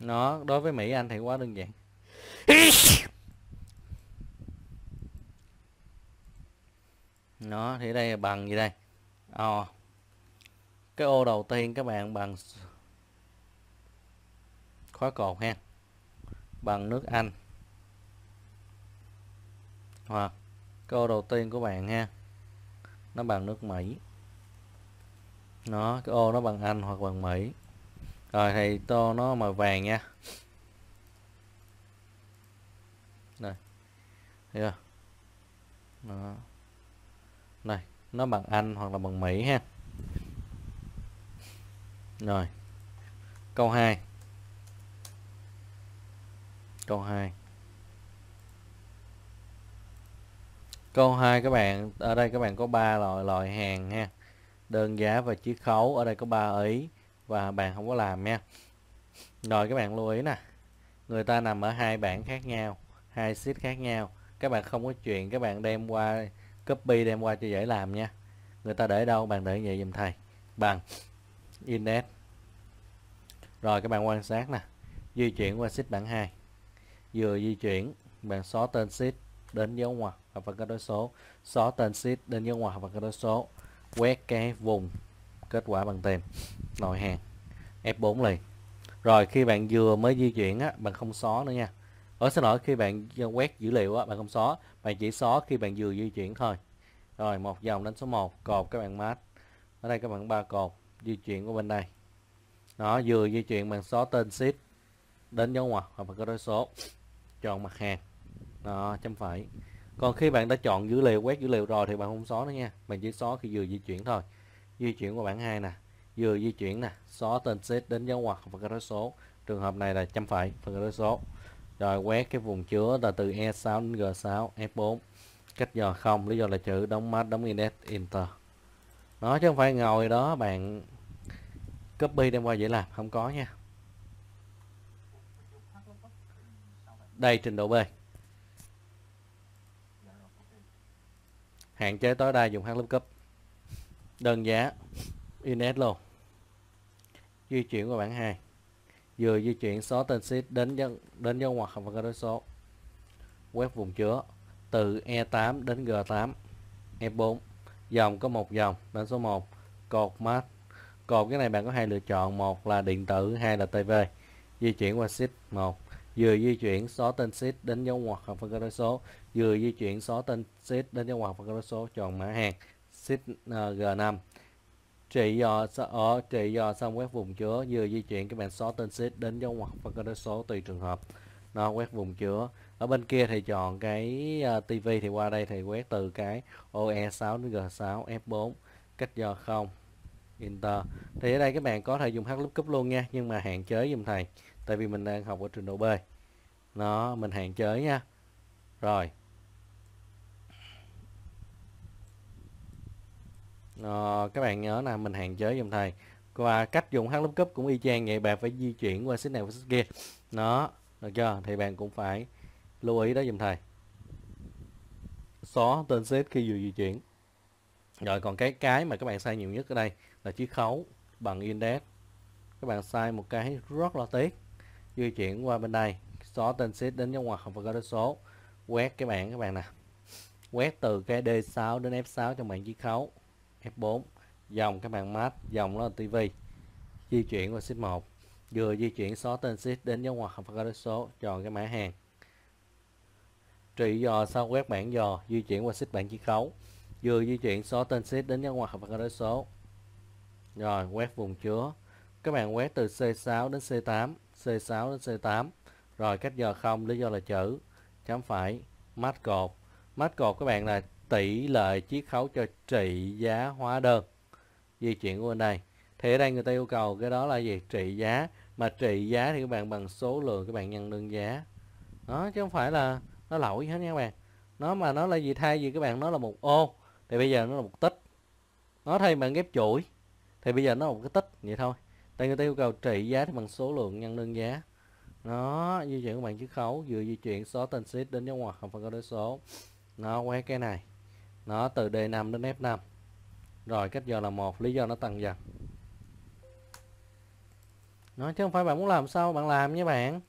Speaker 1: nó đối với mỹ anh thì quá đơn giản nó thì đây là bằng gì đây à, cái ô đầu tiên các bạn bằng khóa cột ha bằng nước Anh hoặc cái ô đầu tiên của bạn ha nó bằng nước Mỹ nó cái ô nó bằng Anh hoặc bằng Mỹ rồi thì to nó màu vàng nha này thấy chưa đó này nó bằng Anh hoặc là bằng Mỹ ha rồi câu 2 câu 2 câu 2 các bạn ở đây các bạn có ba loại loại hàng ha đơn giá và chiết khấu ở đây có ba ý và bạn không có làm nha rồi các bạn lưu ý nè người ta nằm ở hai bảng khác nhau hai sheet khác nhau các bạn không có chuyện các bạn đem qua copy đem qua cho dễ làm nha người ta để đâu bạn để vậy dùm thầy bằng index rồi các bạn quan sát nè di chuyển qua sheet bảng 2 vừa di chuyển bạn xóa tên sheet đến dấu ngoặc và phần kết nối số xóa tên sheet đến dấu ngoặc và kết nối số quét cái vùng kết quả bằng tìm nội hàng F4 liền rồi khi bạn vừa mới di chuyển á bạn không xóa nữa nha ở xin lỗi khi bạn quét dữ liệu á, bạn không xóa bạn chỉ xóa khi bạn vừa di chuyển thôi rồi một dòng đến số 1 cột các bạn mát ở đây các bạn ba cột di chuyển của bên đây nó vừa di chuyển bằng xóa tên ship đến dấu ngoặc hoặc cái đối số chọn mặt hàng đó chấm phẩy còn khi bạn đã chọn dữ liệu quét dữ liệu rồi thì bạn không xóa nữa nha bạn chỉ xóa khi vừa di chuyển thôi di chuyển của bảng hai nè vừa di chuyển nè xóa tên ship đến dấu ngoặc và cái đối số trường hợp này là chấm phẩy phần cái đối số rồi quét cái vùng chứa là từ E6 đến G6 F4 cách dò không lý do là chữ đóng mắt đóng index enter nó chứ không phải ngồi đó bạn copy đem qua dễ làm không có nha đây trình độ B hạn chế tối đa dùng hát lớp cấp đơn giá index luôn di chuyển qua bảng 2 vừa di chuyển số tên sheet đến nhân đến nhân ngoặc và cơ đối số web vùng chứa từ E8 đến G8 e 4 dòng có một dòng đến số 1 cột mát cột cái này bạn có hai lựa chọn một là điện tử hai là TV di chuyển qua sheet 1 vừa di chuyển số tên sheet đến dấu ngoặc hoặc phân cơ đối số vừa di chuyển số tên sheet đến dấu ngoặc phân cơ đối số chọn mã hàng sheet à, G5 trị uh, ờ, ở ờ, trị uh, xong quét vùng chứa vừa di chuyển các bạn xóa tên sheet đến dấu ngoặc và cái số tùy trường hợp nó quét vùng chứa ở bên kia thì chọn cái uh, TV thì qua đây thì quét từ cái OE6 đến G6 F4 cách do không Enter thì ở đây các bạn có thể dùng hát lookup luôn nha nhưng mà hạn chế dùm thầy tại vì mình đang học ở trình độ B nó mình hạn chế nha rồi à, các bạn nhớ là mình hạn chế dùng thầy và cách dùng hát lookup cũng y chang vậy bạn phải di chuyển qua xích này và xích kia nó được chưa thì bạn cũng phải lưu ý đó dùm thầy xóa tên xếp khi vừa di chuyển rồi còn cái cái mà các bạn sai nhiều nhất ở đây là chiếc khấu bằng index các bạn sai một cái rất là tiếc di chuyển qua bên đây xóa tên xếp đến dấu ngoặc và có số quét cái bạn các bạn nè quét từ cái D6 đến F6 trong bảng chiếc khấu F4 dòng các bạn mát dòng đó là TV di chuyển qua ship 1 vừa di chuyển xóa tên ship đến dấu ngoặc và các số chọn cái mã hàng trị dò sau quét bảng dò di chuyển qua ship bảng chỉ khấu vừa di chuyển xóa tên ship đến dấu ngoặc và các số rồi quét vùng chứa các bạn quét từ C6 đến C8 C6 đến C8 rồi cách dò không lý do là chữ chấm phải mát cột mát cột các bạn là tỷ lệ chiết khấu cho trị giá hóa đơn di chuyển của bên đây thì ở đây người ta yêu cầu cái đó là gì trị giá mà trị giá thì các bạn bằng số lượng các bạn nhân đơn giá đó chứ không phải là nó lỗi hết nha các bạn nó mà nó là gì thay vì các bạn nó là một ô thì bây giờ nó là một tích nó thay bạn ghép chuỗi thì bây giờ nó là một cái tích vậy thôi tại người ta yêu cầu trị giá thì bằng số lượng nhân đơn giá nó di chuyển của bạn chiết khấu vừa di chuyển số tên sheet đến dấu ngoài không phải có đối số nó quét cái này nó từ D5 đến F5 rồi cách giờ là một lý do nó tăng dần nó chứ không phải bạn muốn làm sao bạn làm nha bạn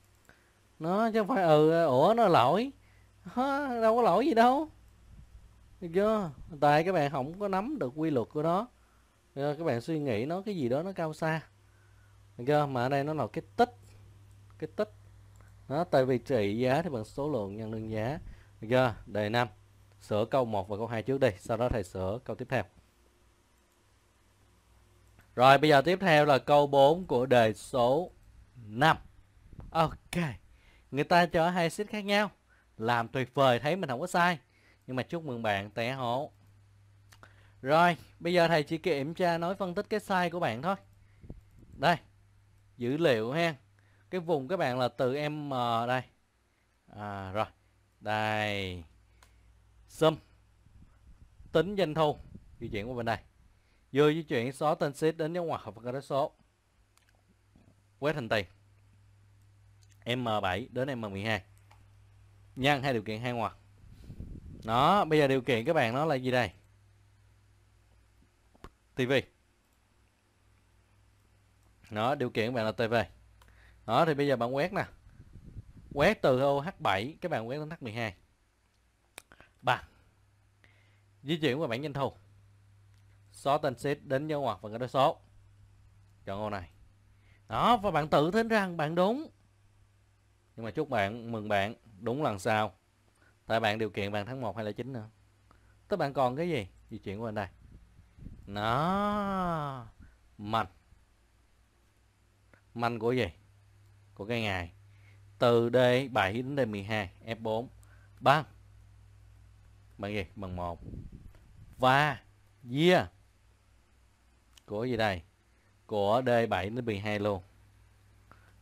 Speaker 1: nó chứ không phải ừ ủa nó lỗi Hả, đâu có lỗi gì đâu được chưa tại các bạn không có nắm được quy luật của nó các bạn suy nghĩ nó cái gì đó nó cao xa được chưa mà ở đây nó là cái tích cái tích nó tại vì trị giá thì bằng số lượng nhân đơn giá được chưa đề năm sửa câu 1 và câu 2 trước đi sau đó thầy sửa câu tiếp theo rồi bây giờ tiếp theo là câu 4 của đề số 5 ok người ta cho hai xít khác nhau làm tuyệt vời thấy mình không có sai nhưng mà chúc mừng bạn té hổ rồi bây giờ thầy chỉ kiểm tra nói phân tích cái sai của bạn thôi đây dữ liệu ha cái vùng các bạn là từ m đây à, rồi đây sum tính doanh thu di chuyển qua bên đây vừa di chuyển số tên sheet đến dấu ngoặc và cái số quét thành tiền M7 đến M12 nhân hai điều kiện hai ngoặc đó bây giờ điều kiện các bạn nó là gì đây TV Nó điều kiện các bạn là TV đó thì bây giờ bạn quét nè quét từ OH7 các bạn quét đến H12 3. Di chuyển qua bảng doanh thu. Xóa tên sheet đến dấu ngoặc và cái đối số. Chọn ô này. Đó, và bạn tự thấy rằng bạn đúng. Nhưng mà chúc bạn, mừng bạn, đúng lần sau. Tại bạn điều kiện bạn tháng 1 hay là 9 nữa. Tức bạn còn cái gì? Di chuyển qua bên đây. Nó mạch. Manh của gì? Của cái ngày. Từ D7 đến D12, F4. 3 bằng gì bằng một và year của gì đây của D7 đến 12 luôn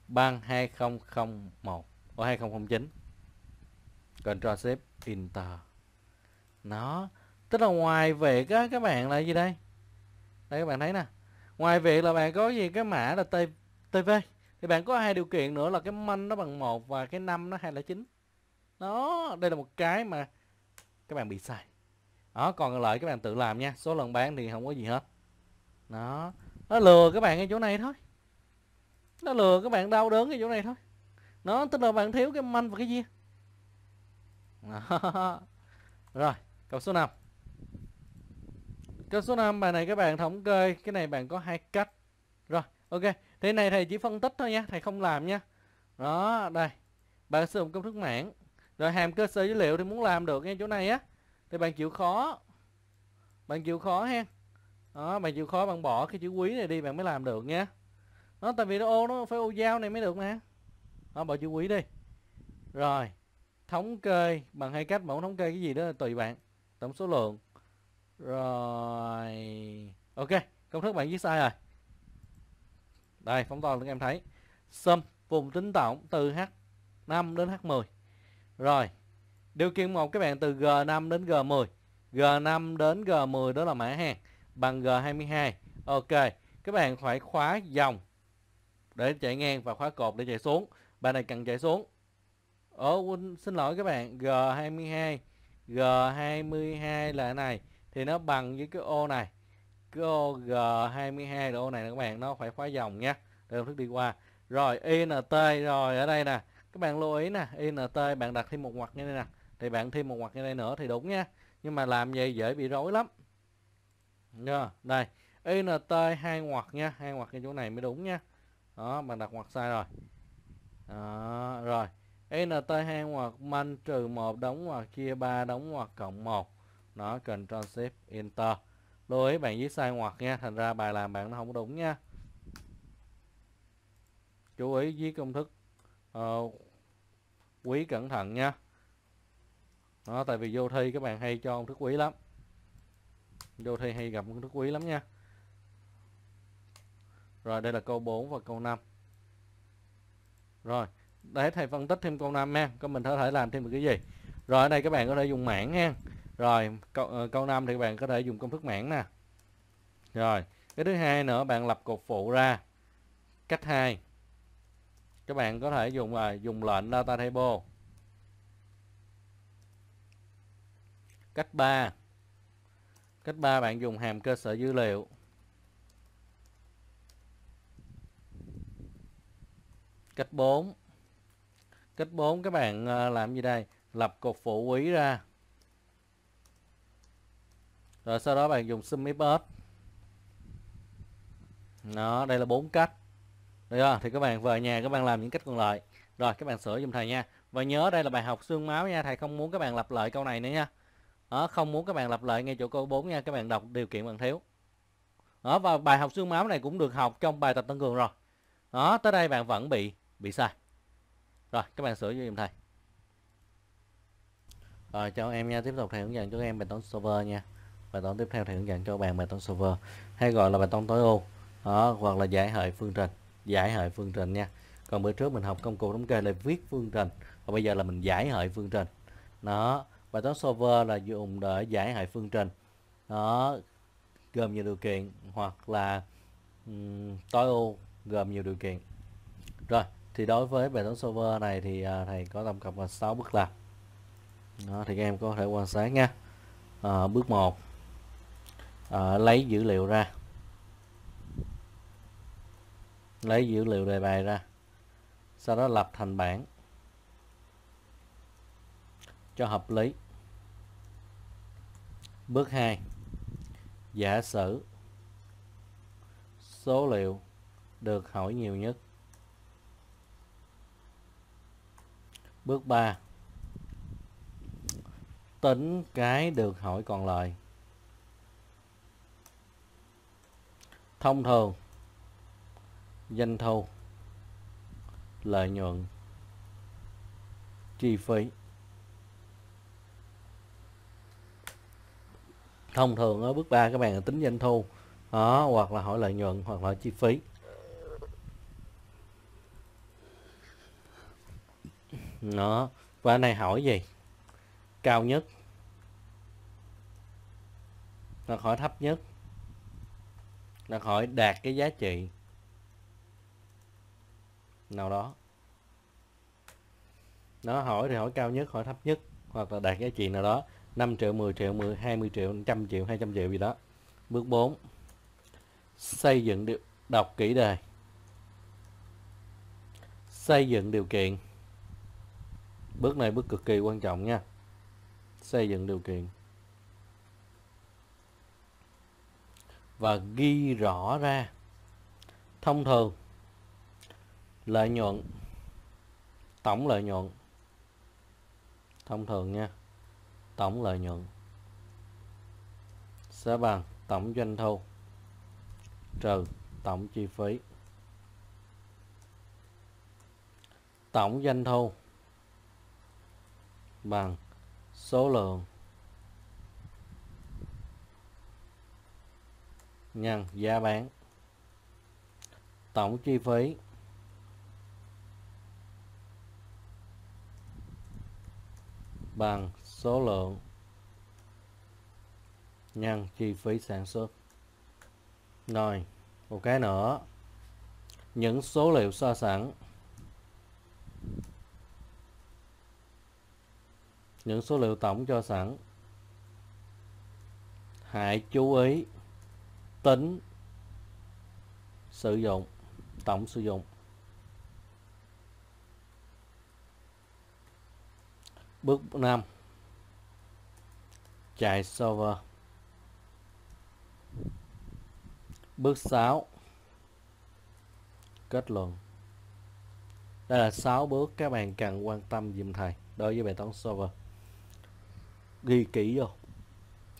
Speaker 1: bằng 2001 của 2009 Ctrl Shift Enter nó tức là ngoài việc á các bạn là gì đây đây các bạn thấy nè ngoài việc là bạn có gì cái mã là T, TV thì bạn có hai điều kiện nữa là cái manh nó bằng một và cái năm nó hay là chín đó đây là một cái mà các bạn bị sai đó còn còn lại các bạn tự làm nha số lần bán thì không có gì hết đó nó lừa các bạn ở chỗ này thôi nó lừa các bạn đau đớn ở chỗ này thôi nó tức là bạn thiếu cái manh và cái gì [LAUGHS] rồi câu số 5 câu số 5 bài này các bạn thống kê cái này bạn có hai cách rồi ok thế này thầy chỉ phân tích thôi nha thầy không làm nha đó đây bạn sử dụng công thức mảng rồi hàm cơ sở dữ liệu thì muốn làm được nghe chỗ này á thì bạn chịu khó bạn chịu khó ha đó bạn chịu khó bạn bỏ cái chữ quý này đi bạn mới làm được nha nó tại vì nó ô nó phải ô giao này mới được mà đó bỏ chữ quý đi rồi thống kê bằng hai cách mẫu thống kê cái gì đó là tùy bạn tổng số lượng rồi ok công thức bạn viết sai rồi đây phóng to lên em thấy sum vùng tính tổng từ h 5 đến h 10 rồi, điều kiện một các bạn từ G5 đến G10. G5 đến G10 đó là mã hàng bằng G22. Ok, các bạn phải khóa dòng để chạy ngang và khóa cột để chạy xuống. Bài này cần chạy xuống. Ở xin lỗi các bạn, G22 G22 là này thì nó bằng với cái ô này. Cái ô G22 là ô này các bạn, nó phải khóa dòng nha. Để thức đi qua. Rồi INT rồi ở đây nè các bạn lưu ý nè int bạn đặt thêm một ngoặc như thế này nè thì bạn thêm một ngoặc như đây nữa thì đúng nha nhưng mà làm vậy dễ bị rối lắm nha đây int hai ngoặc nha hai ngoặc cái chỗ này mới đúng nha đó bạn đặt ngoặc sai rồi đó, rồi int hai ngoặc man trừ một đóng ngoặc chia ba đóng ngoặc cộng một nó cần control shift enter lưu ý bạn viết sai ngoặc nha thành ra bài làm bạn nó không đúng nha chú ý viết công thức uh, quý cẩn thận nha đó tại vì vô thi các bạn hay cho ông thức quý lắm vô thi hay gặp ông thức quý lắm nha rồi đây là câu 4 và câu 5 rồi để thầy phân tích thêm câu 5 nha, có mình có thể làm thêm được cái gì rồi ở đây các bạn có thể dùng mảng nha, rồi câu, ờ, câu 5 thì các bạn có thể dùng công thức mảng nè rồi cái thứ hai nữa bạn lập cột phụ ra cách hai các bạn có thể dùng à, dùng lệnh data table cách 3 cách 3 bạn dùng hàm cơ sở dữ liệu cách 4 cách 4 các bạn à, làm gì đây lập cột phụ quý ra rồi sau đó bạn dùng sum if nó đây là bốn cách được chưa thì các bạn về nhà các bạn làm những cách còn lại rồi các bạn sửa giùm thầy nha và nhớ đây là bài học xương máu nha thầy không muốn các bạn lặp lại câu này nữa nha đó, không muốn các bạn lặp lại ngay chỗ câu 4 nha các bạn đọc điều kiện bạn thiếu đó, và bài học xương máu này cũng được học trong bài tập tăng cường rồi đó tới đây bạn vẫn bị bị sai rồi các bạn sửa giùm thầy rồi cho em nha tiếp tục thầy hướng dẫn cho em bài toán solver nha bài toán tiếp theo thầy hướng dẫn cho bạn bài toán solver hay gọi là bài toán tối ưu đó, hoặc là giải hệ phương trình giải hệ phương trình nha còn bữa trước mình học công cụ thống kê là viết phương trình còn bây giờ là mình giải hệ phương trình đó bài toán solver là dùng để giải hệ phương trình đó gồm nhiều điều kiện hoặc là um, tối ưu gồm nhiều điều kiện rồi thì đối với bài toán solver này thì uh, thầy có tổng cộng là 6 bước làm đó, thì các em có thể quan sát nha à, bước 1 à, ờ, lấy dữ liệu ra lấy dữ liệu đề bài ra sau đó lập thành bảng cho hợp lý bước 2 giả sử số liệu được hỏi nhiều nhất bước 3 tính cái được hỏi còn lại thông thường doanh thu lợi nhuận chi phí thông thường ở bước 3 các bạn tính doanh thu đó, hoặc là hỏi lợi nhuận hoặc là chi phí đó và này hỏi gì cao nhất là hỏi thấp nhất là hỏi đạt cái giá trị nào đó nó hỏi thì hỏi cao nhất hỏi thấp nhất hoặc là đạt giá trị nào đó 5 triệu 10 triệu 10 20 triệu 100 triệu 200 triệu gì đó bước 4 xây dựng điều đọc kỹ đề xây dựng điều kiện bước này bước cực kỳ quan trọng nha xây dựng điều kiện và ghi rõ ra thông thường lợi nhuận tổng lợi nhuận thông thường nha tổng lợi nhuận sẽ bằng tổng doanh thu trừ tổng chi phí tổng doanh thu bằng số lượng nhân giá bán tổng chi phí bằng số lượng nhân chi phí sản xuất. Rồi, một cái nữa. Những số liệu so sánh. Những số liệu tổng cho sẵn. Hãy chú ý tính sử dụng, tổng sử dụng. Bước 5 Chạy server Bước 6 Kết luận Đây là 6 bước các bạn cần quan tâm dùm thầy đối với bài toán server Ghi kỹ vô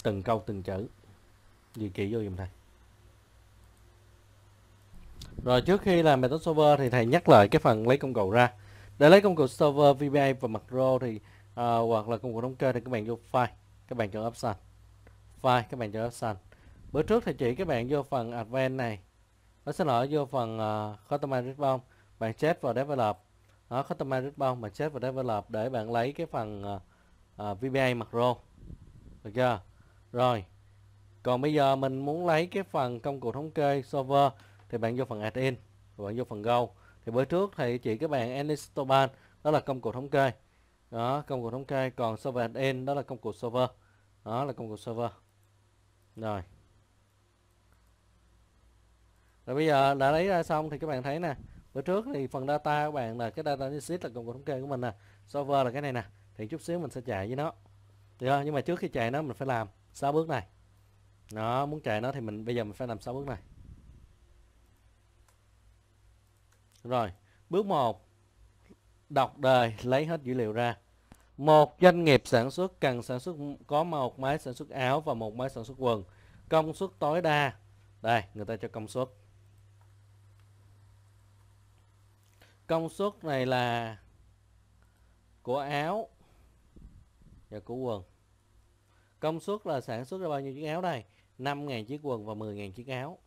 Speaker 1: Từng câu từng chữ Ghi kỹ vô dùm thầy Rồi trước khi làm bài toán server thì thầy nhắc lại cái phần lấy công cụ ra Để lấy công cụ server VBA và macro thì à, hoặc là công cụ thống kê thì các bạn vô file các bạn chọn option file các bạn chọn option bữa trước thì chỉ các bạn vô phần advanced này nó sẽ lỗi vô phần uh, customer response bạn check vào develop nó customer response bạn check vào develop để bạn lấy cái phần uh, ờ, uh, VBA macro được chưa rồi còn bây giờ mình muốn lấy cái phần công cụ thống kê server thì bạn vô phần add-in bạn vô phần go thì bữa trước thì chỉ các bạn Anistoban đó là công cụ thống kê đó công cụ thống kê còn server at end đó là công cụ server đó là công cụ server rồi rồi bây giờ đã lấy ra xong thì các bạn thấy nè bữa trước thì phần data của bạn là cái data analysis là công cụ thống kê của mình nè server là cái này nè thì chút xíu mình sẽ chạy với nó được không? nhưng mà trước khi chạy nó mình phải làm 6 bước này nó muốn chạy nó thì mình bây giờ mình phải làm 6 bước này rồi bước 1 đọc đời lấy hết dữ liệu ra một doanh nghiệp sản xuất cần sản xuất có một máy sản xuất áo và một máy sản xuất quần công suất tối đa đây người ta cho công suất công suất này là của áo và của quần công suất là sản xuất ra bao nhiêu chiếc áo đây 5.000 chiếc quần và 10.000 chiếc áo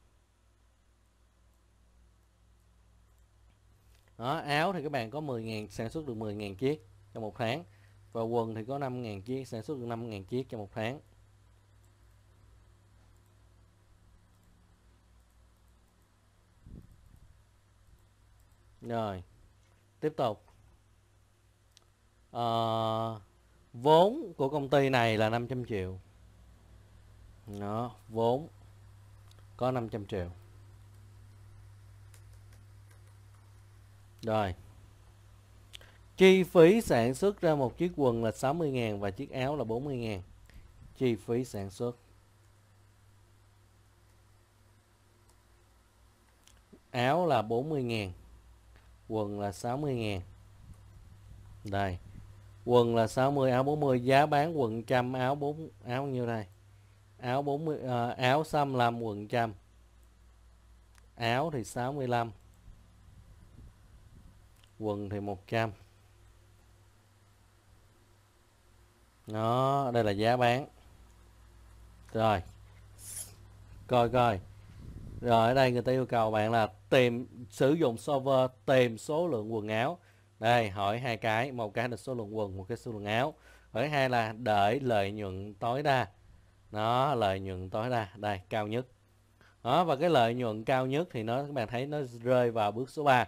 Speaker 1: đó, áo thì các bạn có 10.000 sản xuất được 10.000 chiếc trong một tháng và quần thì có 5.000 chiếc sản xuất được 5.000 chiếc trong một tháng rồi tiếp tục à, vốn của công ty này là 500 triệu nó vốn có 500 triệu rồi Chi phí sản xuất ra một chiếc quần là 60.000 và chiếc áo là 40.000. Chi phí sản xuất. Áo là 40.000. Quần là 60.000. Đây. Quần là 60, áo 40, giá bán quần trăm áo 4 áo nhiêu đây? Áo 40 uh, ờ, áo 65 quần trăm. Áo thì 65. Quần thì 100. đó đây là giá bán rồi coi coi rồi ở đây người ta yêu cầu bạn là tìm sử dụng server tìm số lượng quần áo đây hỏi hai cái một cái là số lượng quần một cái số lượng áo hỏi hai là đợi lợi nhuận tối đa nó lợi nhuận tối đa đây cao nhất đó và cái lợi nhuận cao nhất thì nó các bạn thấy nó rơi vào bước số 3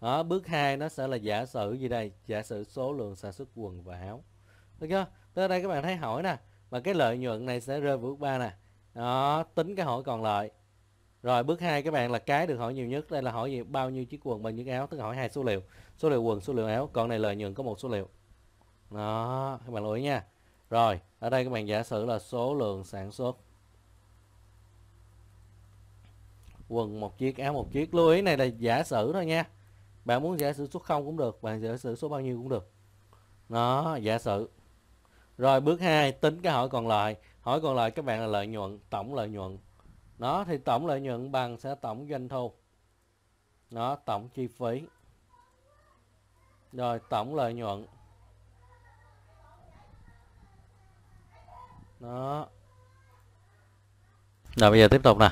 Speaker 1: đó bước 2 nó sẽ là giả sử gì đây giả sử số lượng sản xuất quần và áo được chưa tới đây các bạn thấy hỏi nè mà cái lợi nhuận này sẽ rơi bước ba nè đó tính cái hỏi còn lợi rồi bước hai các bạn là cái được hỏi nhiều nhất đây là hỏi gì bao nhiêu chiếc quần bao nhiêu áo tức hỏi hai số liệu số liệu quần số liệu áo còn này lợi nhuận có một số liệu đó các bạn lưu ý nha rồi ở đây các bạn giả sử là số lượng sản xuất quần một chiếc áo một chiếc lưu ý này là giả sử thôi nha bạn muốn giả sử số không cũng được bạn giả sử số bao nhiêu cũng được nó giả sử rồi bước 2 tính cái hỏi còn lại. Hỏi còn lại các bạn là lợi nhuận, tổng lợi nhuận. Đó thì tổng lợi nhuận bằng sẽ tổng doanh thu. Đó, tổng chi phí. Rồi tổng lợi nhuận. Đó. Rồi bây giờ tiếp tục nè.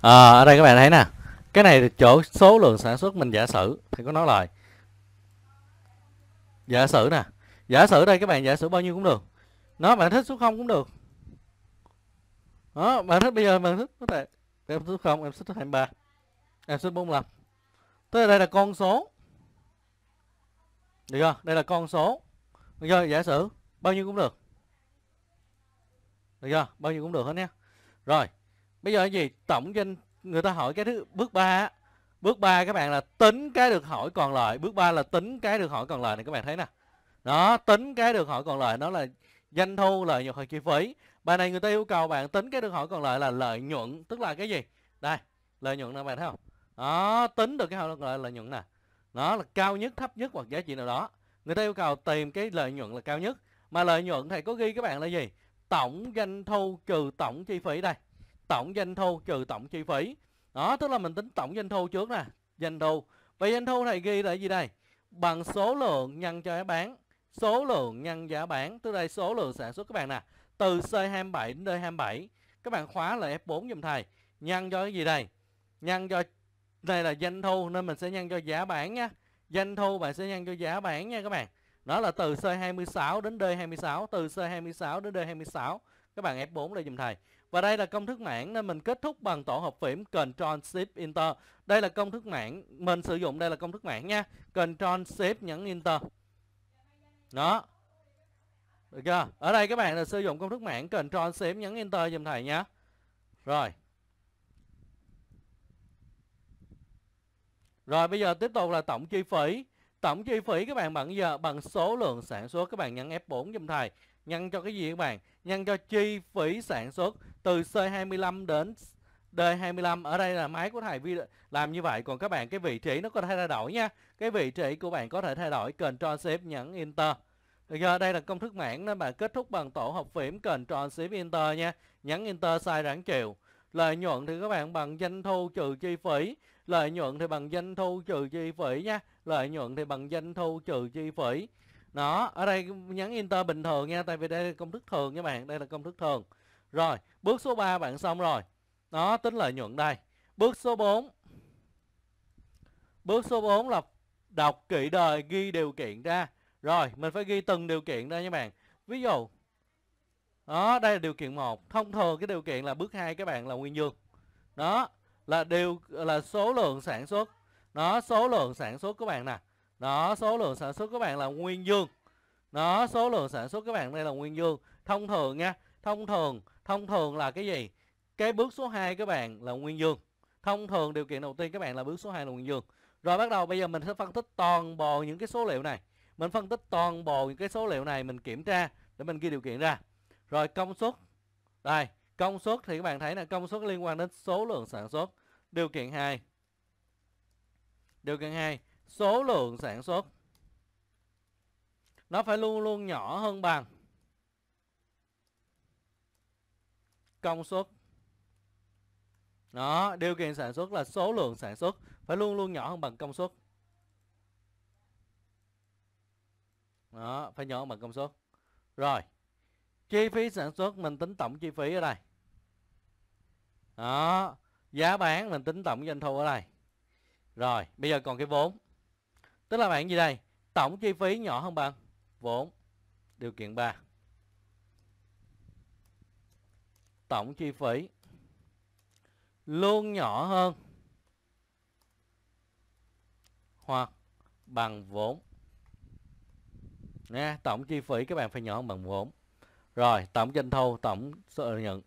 Speaker 1: À, ở đây các bạn thấy nè. Cái này thì chỗ số lượng sản xuất mình giả sử thì có nói lại. Giả sử nè. Giả sử đây các bạn giả sử bao nhiêu cũng được nó bạn thích số 0 cũng được đó bạn thích bây giờ bạn thích có thể em số 0 em số 23 em số 45 tức là đây là con số được chưa đây là con số bây giờ giả sử bao nhiêu cũng được được chưa bao nhiêu cũng được hết nhé rồi bây giờ cái gì tổng danh người ta hỏi cái thứ bước 3 bước 3 các bạn là tính cái được hỏi còn lại bước 3 là tính cái được hỏi còn lại này các bạn thấy nè đó tính cái được hỏi còn lại nó là doanh thu lợi nhuận hoặc chi phí bài này người ta yêu cầu bạn tính cái được hỏi còn lại là lợi nhuận tức là cái gì đây lợi nhuận là bạn thấy không đó tính được cái hỏi còn lại là lợi nhuận nè nó là cao nhất thấp nhất hoặc giá trị nào đó người ta yêu cầu tìm cái lợi nhuận là cao nhất mà lợi nhuận thầy có ghi các bạn là gì tổng doanh thu trừ tổng chi phí đây tổng doanh thu trừ tổng chi phí đó tức là mình tính tổng doanh thu trước nè doanh thu vậy doanh thu thầy ghi là gì đây bằng số lượng nhân cho giá bán số lượng nhân giá bán tức đây số lượng sản xuất các bạn nè từ C27 đến D27 các bạn khóa là F4 dùm thầy nhân cho cái gì đây nhân cho đây là doanh thu nên mình sẽ nhân cho giá bán nha doanh thu bạn sẽ nhân cho giá bán nha các bạn đó là từ C26 đến D26 từ C26 đến D26 các bạn F4 đây dùm thầy và đây là công thức mảng nên mình kết thúc bằng tổ hợp phím Ctrl Shift Enter đây là công thức mảng mình sử dụng đây là công thức mảng nha Ctrl Shift nhấn Enter đó được chưa ở đây các bạn là sử dụng công thức mảng control shift nhấn enter giùm thầy nhé rồi rồi bây giờ tiếp tục là tổng chi phí tổng chi phí các bạn bằng giờ bằng số lượng sản xuất các bạn nhấn F4 giùm thầy nhân cho cái gì các bạn nhân cho chi phí sản xuất từ C25 đến D25 ở đây là máy của thầy Vi làm như vậy còn các bạn cái vị trí nó có thể thay đổi nha. Cái vị trí của bạn có thể thay đổi Ctrl Shift nhấn Enter. Được chưa? Đây là công thức mảng nên bạn kết thúc bằng tổ hợp phím Ctrl Shift Enter nha. Nhấn Enter sai rãnh chiều. Lợi nhuận thì các bạn bằng doanh thu trừ chi phí, lợi nhuận thì bằng doanh thu trừ chi phí nha, lợi nhuận thì bằng doanh thu trừ chi phí. Đó, ở đây nhấn Enter bình thường nha, tại vì đây là công thức thường các bạn, đây là công thức thường. Rồi, bước số 3 bạn xong rồi. Nó tính lợi nhuận đây. Bước số 4. Bước số 4 là đọc kỹ đời ghi điều kiện ra. Rồi, mình phải ghi từng điều kiện ra nha bạn. Ví dụ, đó, đây là điều kiện 1. Thông thường cái điều kiện là bước 2 các bạn là nguyên dương. Đó, là điều là số lượng sản xuất. Đó, số lượng sản xuất các bạn nè. Đó, số lượng sản xuất các bạn là nguyên dương. Đó, số lượng sản xuất các bạn đây là nguyên dương. Thông thường nha, thông thường, thông thường là cái gì? Cái bước số 2 các bạn là nguyên dương. Thông thường điều kiện đầu tiên các bạn là bước số 2 là nguyên dương. Rồi bắt đầu bây giờ mình sẽ phân tích toàn bộ những cái số liệu này. Mình phân tích toàn bộ những cái số liệu này mình kiểm tra để mình ghi điều kiện ra. Rồi công suất. Đây, công suất thì các bạn thấy là công suất liên quan đến số lượng sản xuất. Điều kiện 2. Điều kiện 2, số lượng sản xuất nó phải luôn luôn nhỏ hơn bằng công suất đó, điều kiện sản xuất là số lượng sản xuất phải luôn luôn nhỏ hơn bằng công suất. Đó, phải nhỏ hơn bằng công suất. Rồi. Chi phí sản xuất mình tính tổng chi phí ở đây. Đó, giá bán mình tính tổng doanh thu ở đây. Rồi, bây giờ còn cái vốn. Tức là bạn gì đây? Tổng chi phí nhỏ hơn bằng vốn. Điều kiện 3. Tổng chi phí luôn nhỏ hơn hoặc bằng vốn. Nha, tổng chi phí các bạn phải nhỏ hơn bằng vốn. Rồi, tổng doanh thu, tổng số lợi nhuận.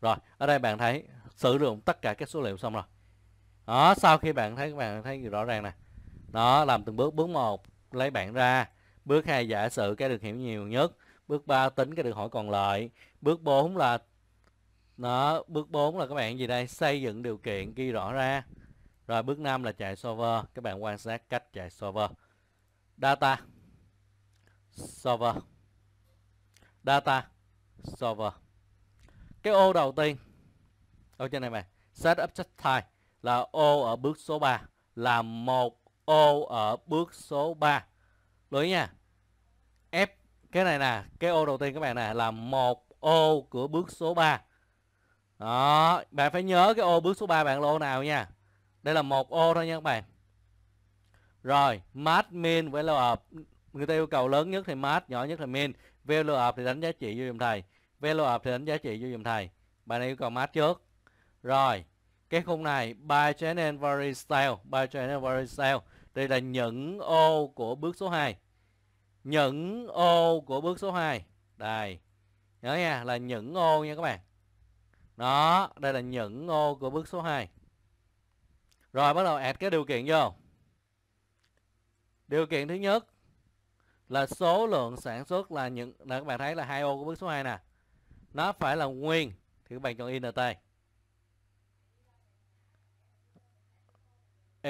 Speaker 1: Rồi, ở đây bạn thấy sử dụng tất cả các số liệu xong rồi. Đó, sau khi bạn thấy các bạn thấy rõ ràng nè. Đó, làm từng bước. Bước 1 lấy bạn ra. Bước 2 giả sử cái được hiểu nhiều nhất. Bước 3 tính cái được hỏi còn lại. Bước 4 là đó, bước 4 là các bạn gì đây? Xây dựng điều kiện ghi rõ ra. Rồi bước 5 là chạy server, các bạn quan sát cách chạy server. Data server. Data server. Cái ô đầu tiên ở trên này mày, setup set type là ô ở bước số 3 là một ô ở bước số 3. Lưu ý nha. F cái này nè, cái ô đầu tiên các bạn nè là một ô của bước số 3 đó bạn phải nhớ cái ô bước số 3 bạn lô nào nha đây là một ô thôi nha các bạn rồi max min với value up người ta yêu cầu lớn nhất thì max nhỏ nhất là min value up thì đánh giá trị vô dùm thầy value up thì đánh giá trị vô dùm thầy bạn này yêu cầu max trước rồi cái khung này by chain and vary style by chain and vary style đây là những ô của bước số 2 những ô của bước số 2 đây nhớ nha là những ô nha các bạn đó, đây là những ô của bước số 2. Rồi bắt đầu add cái điều kiện vô. Điều kiện thứ nhất là số lượng sản xuất là những là các bạn thấy là hai ô của bước số 2 nè. Nó phải là nguyên thì các bạn chọn INT.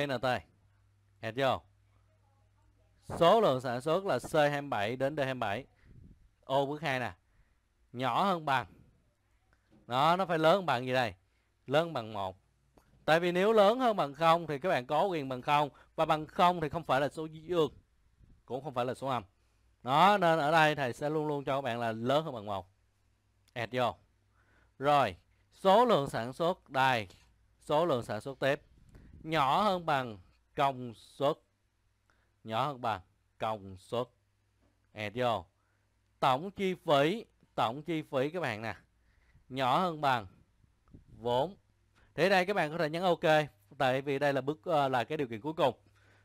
Speaker 1: NT Hẹt vô Số lượng sản xuất là C27 đến D27 Ô bước 2 nè Nhỏ hơn bằng đó nó phải lớn bằng gì đây lớn bằng một tại vì nếu lớn hơn bằng không thì các bạn có quyền bằng không và bằng không thì không phải là số dương cũng không phải là số âm đó nên ở đây thầy sẽ luôn luôn cho các bạn là lớn hơn bằng một add vô rồi số lượng sản xuất đây số lượng sản xuất tiếp nhỏ hơn bằng công suất nhỏ hơn bằng công suất add vô tổng chi phí tổng chi phí các bạn nè nhỏ hơn bằng vốn. Thế đây các bạn có thể nhấn OK tại vì đây là bước uh, là cái điều kiện cuối cùng.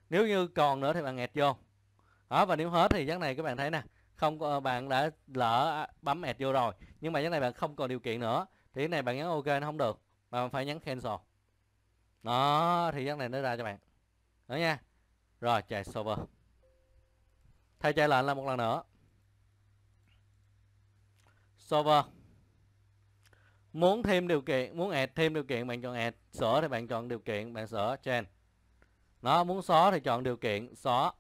Speaker 1: Nếu như còn nữa thì bạn ẹt vô. Đó và nếu hết thì dáng này các bạn thấy nè, không uh, bạn đã lỡ bấm ẹt vô rồi, nhưng mà dáng này bạn không còn điều kiện nữa thì cái này bạn nhấn OK nó không được mà bạn phải nhấn cancel. Đó thì dáng này nó ra cho bạn. Đó nha. Rồi chạy server. Thay chạy lệnh là một lần nữa. Server muốn thêm điều kiện muốn add thêm điều kiện bạn chọn add sửa thì bạn chọn điều kiện bạn sửa trên nó muốn xóa thì chọn điều kiện xóa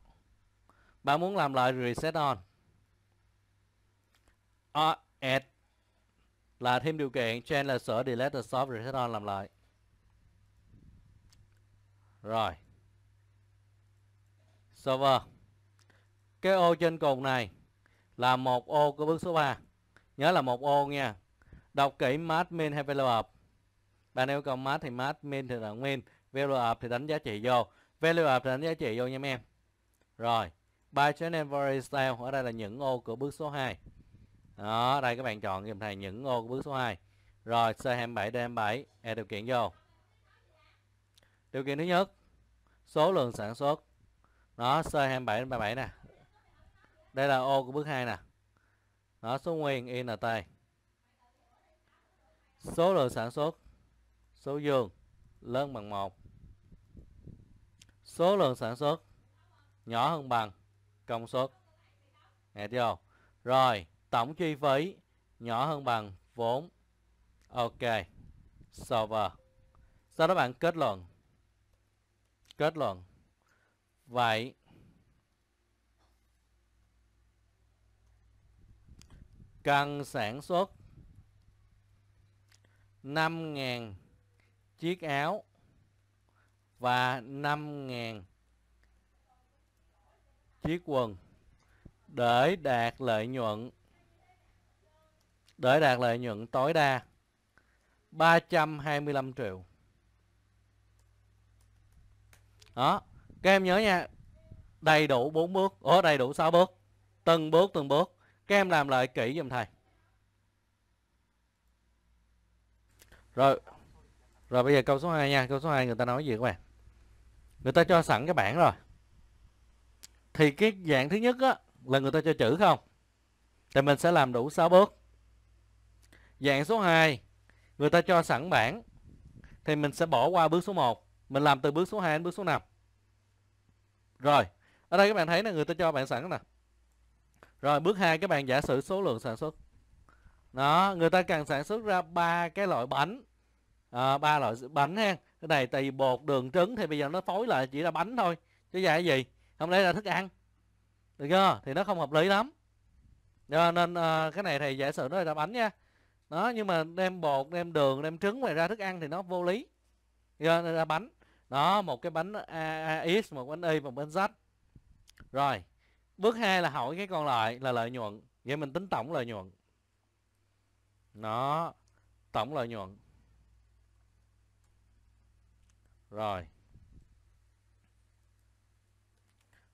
Speaker 1: bạn muốn làm lại reset on à, add là thêm điều kiện trên là sửa delete stop reset on làm lại rồi server cái ô trên cùng này là một ô của bước số 3 nhớ là một ô nha đọc cái math min hay value of bạn yêu cầu math thì math min thì là min value of thì đánh giá trị vô value of thì đánh giá trị vô nha em rồi by channel variable style ở đây là những ô của bước số 2 đó đây các bạn chọn giùm thầy những ô của bước số 2 rồi C27 D27 e điều kiện vô điều kiện thứ nhất số lượng sản xuất đó C27 37 nè đây là ô của bước 2 nè đó số nguyên INT Số lượng sản xuất số giường lớn bằng 1. Số lượng sản xuất nhỏ hơn bằng công suất. Nghe chưa? Rồi, tổng chi phí nhỏ hơn bằng vốn. Ok. Solver. Sau đó bạn kết luận. Kết luận. Vậy cần sản xuất 5.000 chiếc áo và 5.000 chiếc quần để đạt lợi nhuận để đạt lợi nhuận tối đa 325 triệu. Đó, các em nhớ nha, đầy đủ 4 bước, ở đầy đủ 6 bước, từng bước từng bước, các em làm lại kỹ giùm thầy. Rồi Rồi bây giờ câu số 2 nha Câu số 2 người ta nói gì các bạn Người ta cho sẵn cái bảng rồi Thì cái dạng thứ nhất á Là người ta cho chữ không Thì mình sẽ làm đủ 6 bước Dạng số 2 Người ta cho sẵn bảng Thì mình sẽ bỏ qua bước số 1 Mình làm từ bước số 2 đến bước số 5 Rồi Ở đây các bạn thấy là người ta cho bạn sẵn nè Rồi bước 2 các bạn giả sử số lượng sản xuất Đó Người ta cần sản xuất ra ba cái loại bánh à, ba loại bánh ha cái này tùy bột đường trứng thì bây giờ nó phối lại chỉ là bánh thôi chứ dài cái gì không lẽ là thức ăn được chưa thì nó không hợp lý lắm đó, nên à, cái này thì giả sử nó là bánh nha Nó nhưng mà đem bột đem đường đem trứng ngoài ra thức ăn thì nó vô lý do ra bánh đó một cái bánh A, A, AX một bánh Y một bánh Z rồi bước hai là hỏi cái còn lại là lợi nhuận vậy mình tính tổng lợi nhuận nó tổng lợi nhuận rồi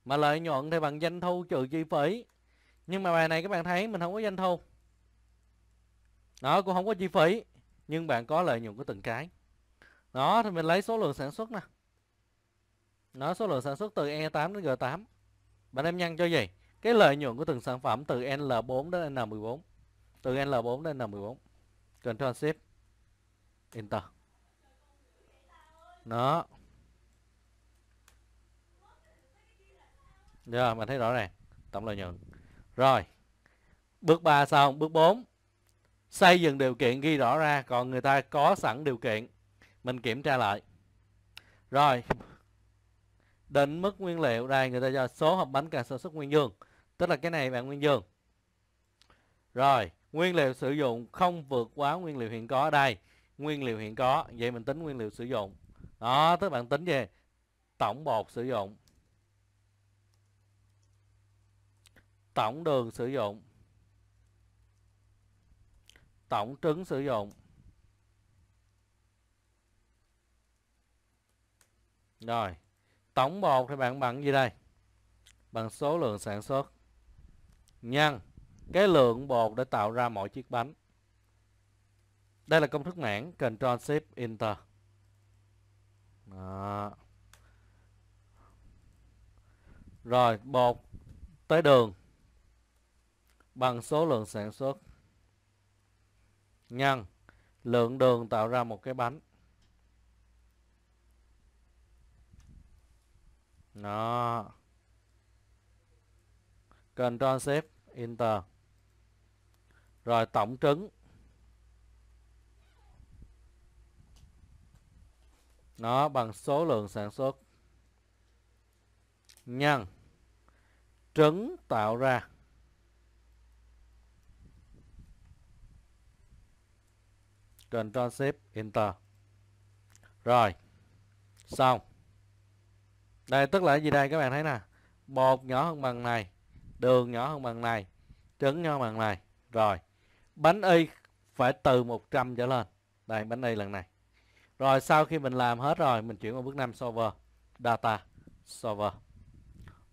Speaker 1: Mà lợi nhuận thì bằng doanh thu trừ chi phí Nhưng mà bài này các bạn thấy mình không có doanh thu Đó cũng không có chi phí Nhưng bạn có lợi nhuận của từng cái Đó thì mình lấy số lượng sản xuất nè Nó số lượng sản xuất từ E8 đến G8 Bạn em nhân cho gì? Cái lợi nhuận của từng sản phẩm từ L4 đến N14 Từ L4 đến N14 Ctrl Shift Enter đó Rồi yeah, mình thấy rõ ràng tổng lợi nhuận. Rồi. Bước 3 xong, bước 4. Xây dựng điều kiện ghi rõ ra, còn người ta có sẵn điều kiện, mình kiểm tra lại. Rồi. Định mức nguyên liệu đây người ta cho số hộp bánh càng sản xuất nguyên dương, tức là cái này bạn nguyên dương. Rồi, nguyên liệu sử dụng không vượt quá nguyên liệu hiện có ở đây. Nguyên liệu hiện có, vậy mình tính nguyên liệu sử dụng đó tức bạn tính về tổng bột sử dụng tổng đường sử dụng tổng trứng sử dụng rồi tổng bột thì bạn bằng gì đây bằng số lượng sản xuất nhân cái lượng bột để tạo ra mỗi chiếc bánh đây là công thức mảng control shift enter đó. Rồi bột tới đường bằng số lượng sản xuất nhân lượng đường tạo ra một cái bánh. Đó. Control Shift Enter. Rồi tổng trứng nó bằng số lượng sản xuất nhân trứng tạo ra Ctrl Shift Enter rồi xong đây tức là gì đây các bạn thấy nè bột nhỏ hơn bằng này đường nhỏ hơn bằng này trứng nhỏ hơn bằng này rồi bánh y phải từ 100 trở lên đây bánh y lần này rồi sau khi mình làm hết rồi, mình chuyển qua bước 5 solver, data solver.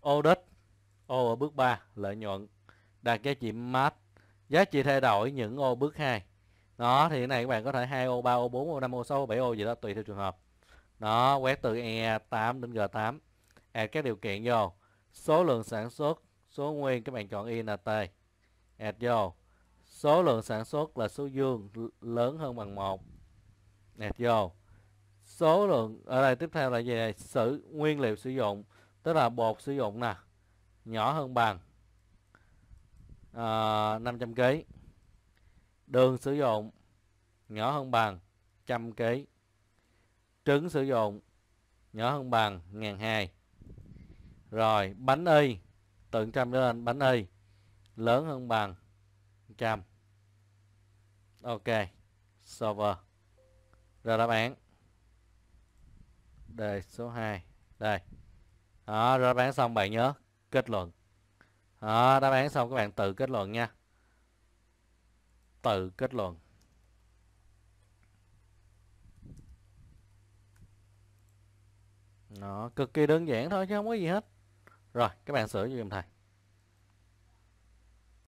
Speaker 1: Audit, ô ở bước 3, lợi nhuận, đạt giá trị max, giá trị thay đổi những ô bước 2. Đó thì cái này các bạn có thể 2 ô, 3 ô, 4 ô, 5 ô, 6 ô, 7 ô gì đó tùy theo trường hợp. Đó, quét từ E8 đến G8. Add các điều kiện vô. Số lượng sản xuất, số nguyên các bạn chọn INT. Add vô. Số lượng sản xuất là số dương lớn hơn bằng 1 nè vô số lượng ở đây tiếp theo là gì này sử nguyên liệu sử dụng tức là bột sử dụng nè nhỏ hơn bằng à, 500 kg đường sử dụng nhỏ hơn bằng trăm kg trứng sử dụng nhỏ hơn bằng ngàn hai rồi bánh y từ trăm lên bánh y lớn hơn bằng trăm ok server rồi đáp án đề số 2 đây đó rồi đáp án xong bạn nhớ kết luận đó đáp án xong các bạn tự kết luận nha tự kết luận nó cực kỳ đơn giản thôi chứ không có gì hết rồi các bạn sửa cho giùm thầy